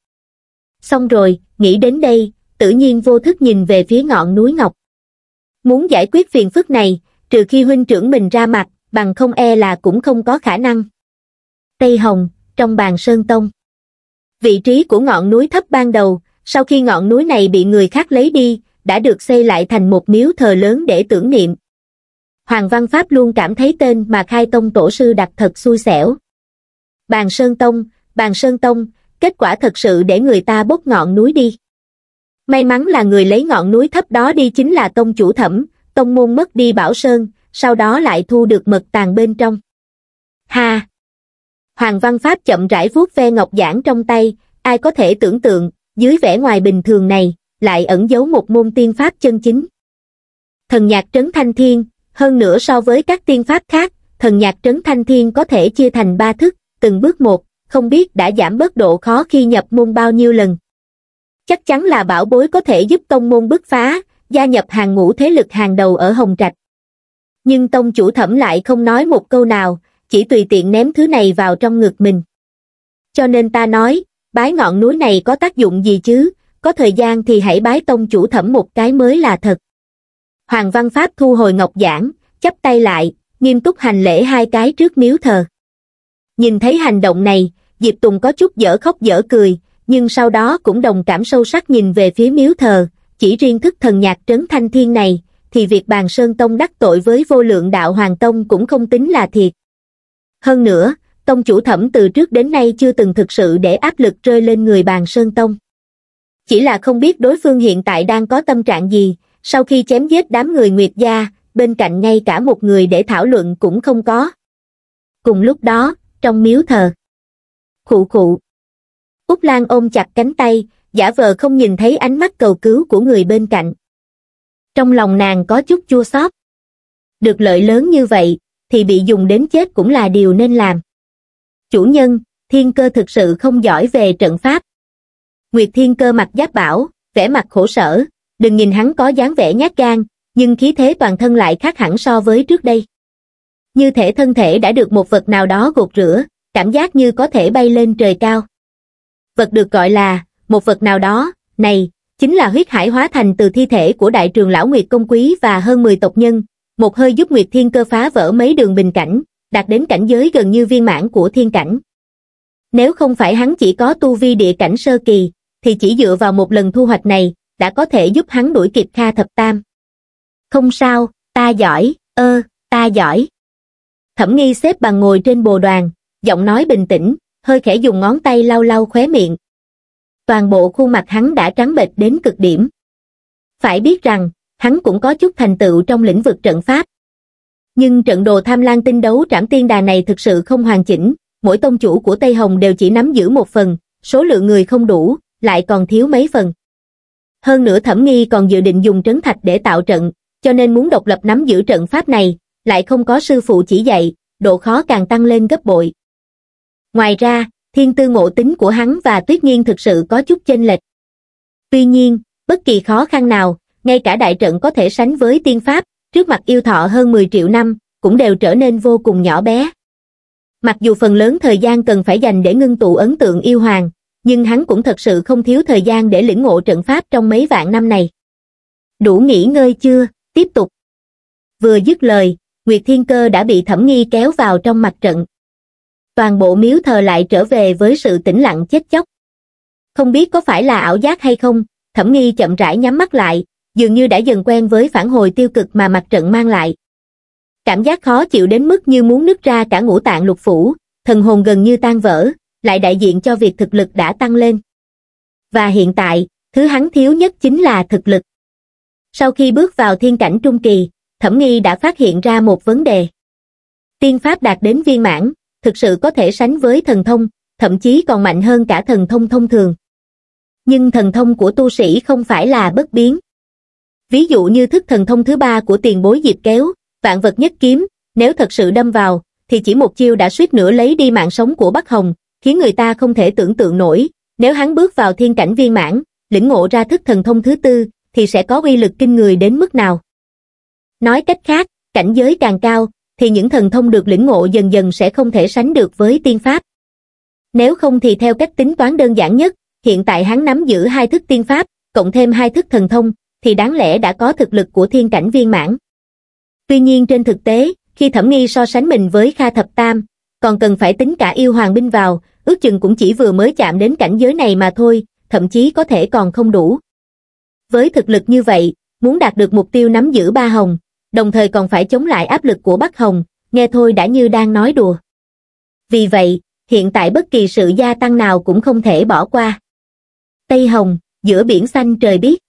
Xong rồi, nghĩ đến đây, tự nhiên vô thức nhìn về phía ngọn núi Ngọc. Muốn giải quyết phiền phức này, trừ khi huynh trưởng mình ra mặt, bằng không e là cũng không có khả năng. Tây Hồng, trong bàn Sơn Tông vị trí của ngọn núi thấp ban đầu, sau khi ngọn núi này bị người khác lấy đi, đã được xây lại thành một miếu thờ lớn để tưởng niệm. Hoàng Văn Pháp luôn cảm thấy tên mà Khai Tông Tổ sư đặt thật xui xẻo. Bàn Sơn Tông, Bàn Sơn Tông, kết quả thật sự để người ta bốc ngọn núi đi. May mắn là người lấy ngọn núi thấp đó đi chính là Tông Chủ Thẩm, Tông Môn mất đi Bảo Sơn, sau đó lại thu được mật tàng bên trong. Ha, Hoàng Văn Pháp chậm rãi vuốt ve ngọc giản trong tay, ai có thể tưởng tượng, dưới vẻ ngoài bình thường này, lại ẩn giấu một môn tiên pháp chân chính. Thần nhạc trấn thanh thiên, hơn nữa so với các tiên pháp khác, thần nhạc trấn thanh thiên có thể chia thành ba thức, từng bước một, không biết đã giảm bớt độ khó khi nhập môn bao nhiêu lần. Chắc chắn là bảo bối có thể giúp tông môn bứt phá, gia nhập hàng ngũ thế lực hàng đầu ở Hồng Trạch. Nhưng tông chủ thẩm lại không nói một câu nào, chỉ tùy tiện ném thứ này vào trong ngực mình. Cho nên ta nói, bái ngọn núi này có tác dụng gì chứ, có thời gian thì hãy bái tông chủ thẩm một cái mới là thật. Hoàng Văn Pháp thu hồi ngọc giảng, chắp tay lại, nghiêm túc hành lễ hai cái trước miếu thờ. Nhìn thấy hành động này, Diệp Tùng có chút dở khóc dở cười, nhưng sau đó cũng đồng cảm sâu sắc nhìn về phía miếu thờ, chỉ riêng thức thần nhạc trấn thanh thiên này, thì việc bàn Sơn Tông đắc tội với vô lượng đạo Hoàng Tông cũng không tính là thiệt, hơn nữa tông chủ thẩm từ trước đến nay chưa từng thực sự để áp lực rơi lên người bàn sơn tông chỉ là không biết đối phương hiện tại đang có tâm trạng gì sau khi chém giết đám người nguyệt gia bên cạnh ngay cả một người để thảo luận cũng không có cùng lúc đó trong miếu thờ khụ khụ úc lan ôm chặt cánh tay giả vờ không nhìn thấy ánh mắt cầu cứu của người bên cạnh trong lòng nàng có chút chua xót được lợi lớn như vậy thì bị dùng đến chết cũng là điều nên làm. Chủ nhân, thiên cơ thực sự không giỏi về trận pháp. Nguyệt thiên cơ mặt giáp bảo, vẻ mặt khổ sở, đừng nhìn hắn có dáng vẻ nhát gan, nhưng khí thế toàn thân lại khác hẳn so với trước đây. Như thể thân thể đã được một vật nào đó gột rửa, cảm giác như có thể bay lên trời cao. Vật được gọi là, một vật nào đó, này, chính là huyết hải hóa thành từ thi thể của đại trường lão Nguyệt Công Quý và hơn 10 tộc nhân, một hơi giúp Nguyệt Thiên Cơ phá vỡ mấy đường bình cảnh, đạt đến cảnh giới gần như viên mãn của thiên cảnh. Nếu không phải hắn chỉ có tu vi địa cảnh sơ kỳ, thì chỉ dựa vào một lần thu hoạch này, đã có thể giúp hắn đuổi kịp Kha Thập Tam. Không sao, ta giỏi, ơ, ta giỏi. Thẩm nghi xếp bằng ngồi trên bồ đoàn, giọng nói bình tĩnh, hơi khẽ dùng ngón tay lau lau khóe miệng. Toàn bộ khuôn mặt hắn đã trắng bệch đến cực điểm. Phải biết rằng, hắn cũng có chút thành tựu trong lĩnh vực trận pháp. Nhưng trận đồ tham lan tinh đấu trảm tiên đà này thực sự không hoàn chỉnh, mỗi tông chủ của Tây Hồng đều chỉ nắm giữ một phần, số lượng người không đủ, lại còn thiếu mấy phần. Hơn nữa thẩm nghi còn dự định dùng trấn thạch để tạo trận, cho nên muốn độc lập nắm giữ trận pháp này, lại không có sư phụ chỉ dạy, độ khó càng tăng lên gấp bội. Ngoài ra, thiên tư ngộ tính của hắn và tuyết nhiên thực sự có chút chênh lệch. Tuy nhiên, bất kỳ khó khăn nào, ngay cả đại trận có thể sánh với tiên pháp, trước mặt yêu thọ hơn 10 triệu năm, cũng đều trở nên vô cùng nhỏ bé. Mặc dù phần lớn thời gian cần phải dành để ngưng tụ ấn tượng yêu hoàng, nhưng hắn cũng thật sự không thiếu thời gian để lĩnh ngộ trận pháp trong mấy vạn năm này. Đủ nghỉ ngơi chưa, tiếp tục. Vừa dứt lời, Nguyệt Thiên Cơ đã bị thẩm nghi kéo vào trong mặt trận. Toàn bộ miếu thờ lại trở về với sự tĩnh lặng chết chóc. Không biết có phải là ảo giác hay không, thẩm nghi chậm rãi nhắm mắt lại, dường như đã dần quen với phản hồi tiêu cực mà mặt trận mang lại. Cảm giác khó chịu đến mức như muốn nứt ra cả ngũ tạng lục phủ, thần hồn gần như tan vỡ, lại đại diện cho việc thực lực đã tăng lên. Và hiện tại, thứ hắn thiếu nhất chính là thực lực. Sau khi bước vào thiên cảnh trung kỳ, Thẩm Nghi đã phát hiện ra một vấn đề. Tiên pháp đạt đến viên mãn, thực sự có thể sánh với thần thông, thậm chí còn mạnh hơn cả thần thông thông thường. Nhưng thần thông của tu sĩ không phải là bất biến, ví dụ như thức thần thông thứ ba của tiền bối diệt kéo, vạn vật nhất kiếm, nếu thật sự đâm vào, thì chỉ một chiêu đã suýt nữa lấy đi mạng sống của Bắc Hồng, khiến người ta không thể tưởng tượng nổi, nếu hắn bước vào thiên cảnh viên mãn, lĩnh ngộ ra thức thần thông thứ tư, thì sẽ có uy lực kinh người đến mức nào. Nói cách khác, cảnh giới càng cao, thì những thần thông được lĩnh ngộ dần dần sẽ không thể sánh được với tiên pháp. Nếu không thì theo cách tính toán đơn giản nhất, hiện tại hắn nắm giữ hai thức tiên pháp, cộng thêm hai thức thần thông, thì đáng lẽ đã có thực lực của thiên cảnh viên mãn. Tuy nhiên trên thực tế, khi Thẩm Nghi so sánh mình với Kha Thập Tam, còn cần phải tính cả yêu hoàng binh vào, ước chừng cũng chỉ vừa mới chạm đến cảnh giới này mà thôi, thậm chí có thể còn không đủ. Với thực lực như vậy, muốn đạt được mục tiêu nắm giữ ba hồng, đồng thời còn phải chống lại áp lực của Bắc Hồng, nghe thôi đã như đang nói đùa. Vì vậy, hiện tại bất kỳ sự gia tăng nào cũng không thể bỏ qua. Tây Hồng, giữa biển xanh trời biết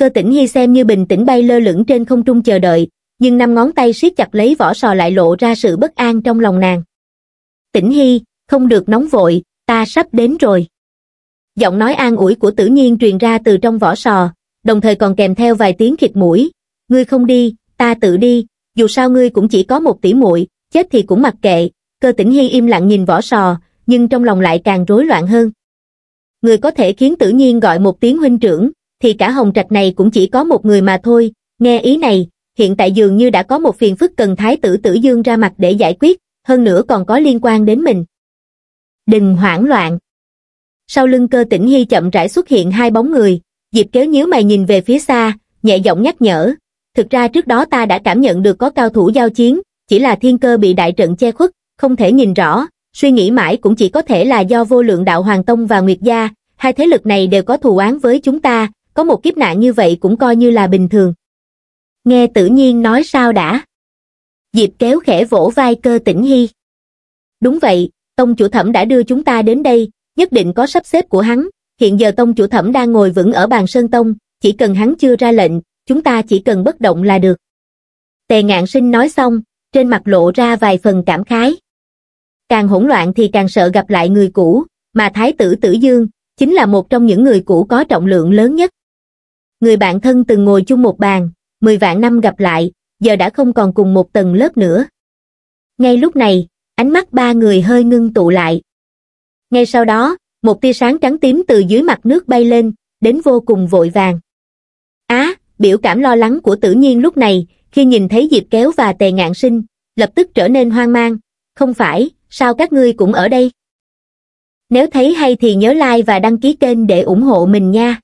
cơ tĩnh hy xem như bình tĩnh bay lơ lửng trên không trung chờ đợi, nhưng năm ngón tay siết chặt lấy vỏ sò lại lộ ra sự bất an trong lòng nàng. Tĩnh hy, không được nóng vội, ta sắp đến rồi. Giọng nói an ủi của tử nhiên truyền ra từ trong vỏ sò, đồng thời còn kèm theo vài tiếng khịt mũi. Ngươi không đi, ta tự đi, dù sao ngươi cũng chỉ có một tỷ muội, chết thì cũng mặc kệ. Cơ tĩnh hy im lặng nhìn vỏ sò, nhưng trong lòng lại càng rối loạn hơn. Người có thể khiến tử nhiên gọi một tiếng huynh trưởng, thì cả hồng trạch này cũng chỉ có một người mà thôi, nghe ý này, hiện tại dường như đã có một phiền phức cần thái tử tử dương ra mặt để giải quyết, hơn nữa còn có liên quan đến mình. Đừng hoảng loạn. Sau lưng cơ tỉnh hy chậm rãi xuất hiện hai bóng người, Diệp kéo nhíu mày nhìn về phía xa, nhẹ giọng nhắc nhở. Thực ra trước đó ta đã cảm nhận được có cao thủ giao chiến, chỉ là thiên cơ bị đại trận che khuất, không thể nhìn rõ, suy nghĩ mãi cũng chỉ có thể là do vô lượng đạo Hoàng Tông và Nguyệt Gia, hai thế lực này đều có thù oán với chúng ta, có một kiếp nạn như vậy cũng coi như là bình thường. Nghe tự nhiên nói sao đã. Diệp kéo khẽ vỗ vai cơ tỉnh hy. Đúng vậy, tông chủ thẩm đã đưa chúng ta đến đây, nhất định có sắp xếp của hắn. Hiện giờ tông chủ thẩm đang ngồi vững ở bàn sơn tông, chỉ cần hắn chưa ra lệnh, chúng ta chỉ cần bất động là được. Tề ngạn sinh nói xong, trên mặt lộ ra vài phần cảm khái. Càng hỗn loạn thì càng sợ gặp lại người cũ, mà Thái tử Tử Dương chính là một trong những người cũ có trọng lượng lớn nhất người bạn thân từng ngồi chung một bàn, mười vạn năm gặp lại, giờ đã không còn cùng một tầng lớp nữa. Ngay lúc này, ánh mắt ba người hơi ngưng tụ lại. Ngay sau đó, một tia sáng trắng tím từ dưới mặt nước bay lên, đến vô cùng vội vàng. Á, à, biểu cảm lo lắng của Tử nhiên lúc này, khi nhìn thấy Diệp Kéo và Tề Ngạn Sinh, lập tức trở nên hoang mang. Không phải, sao các ngươi cũng ở đây? Nếu thấy hay thì nhớ like và đăng ký kênh để ủng hộ mình nha.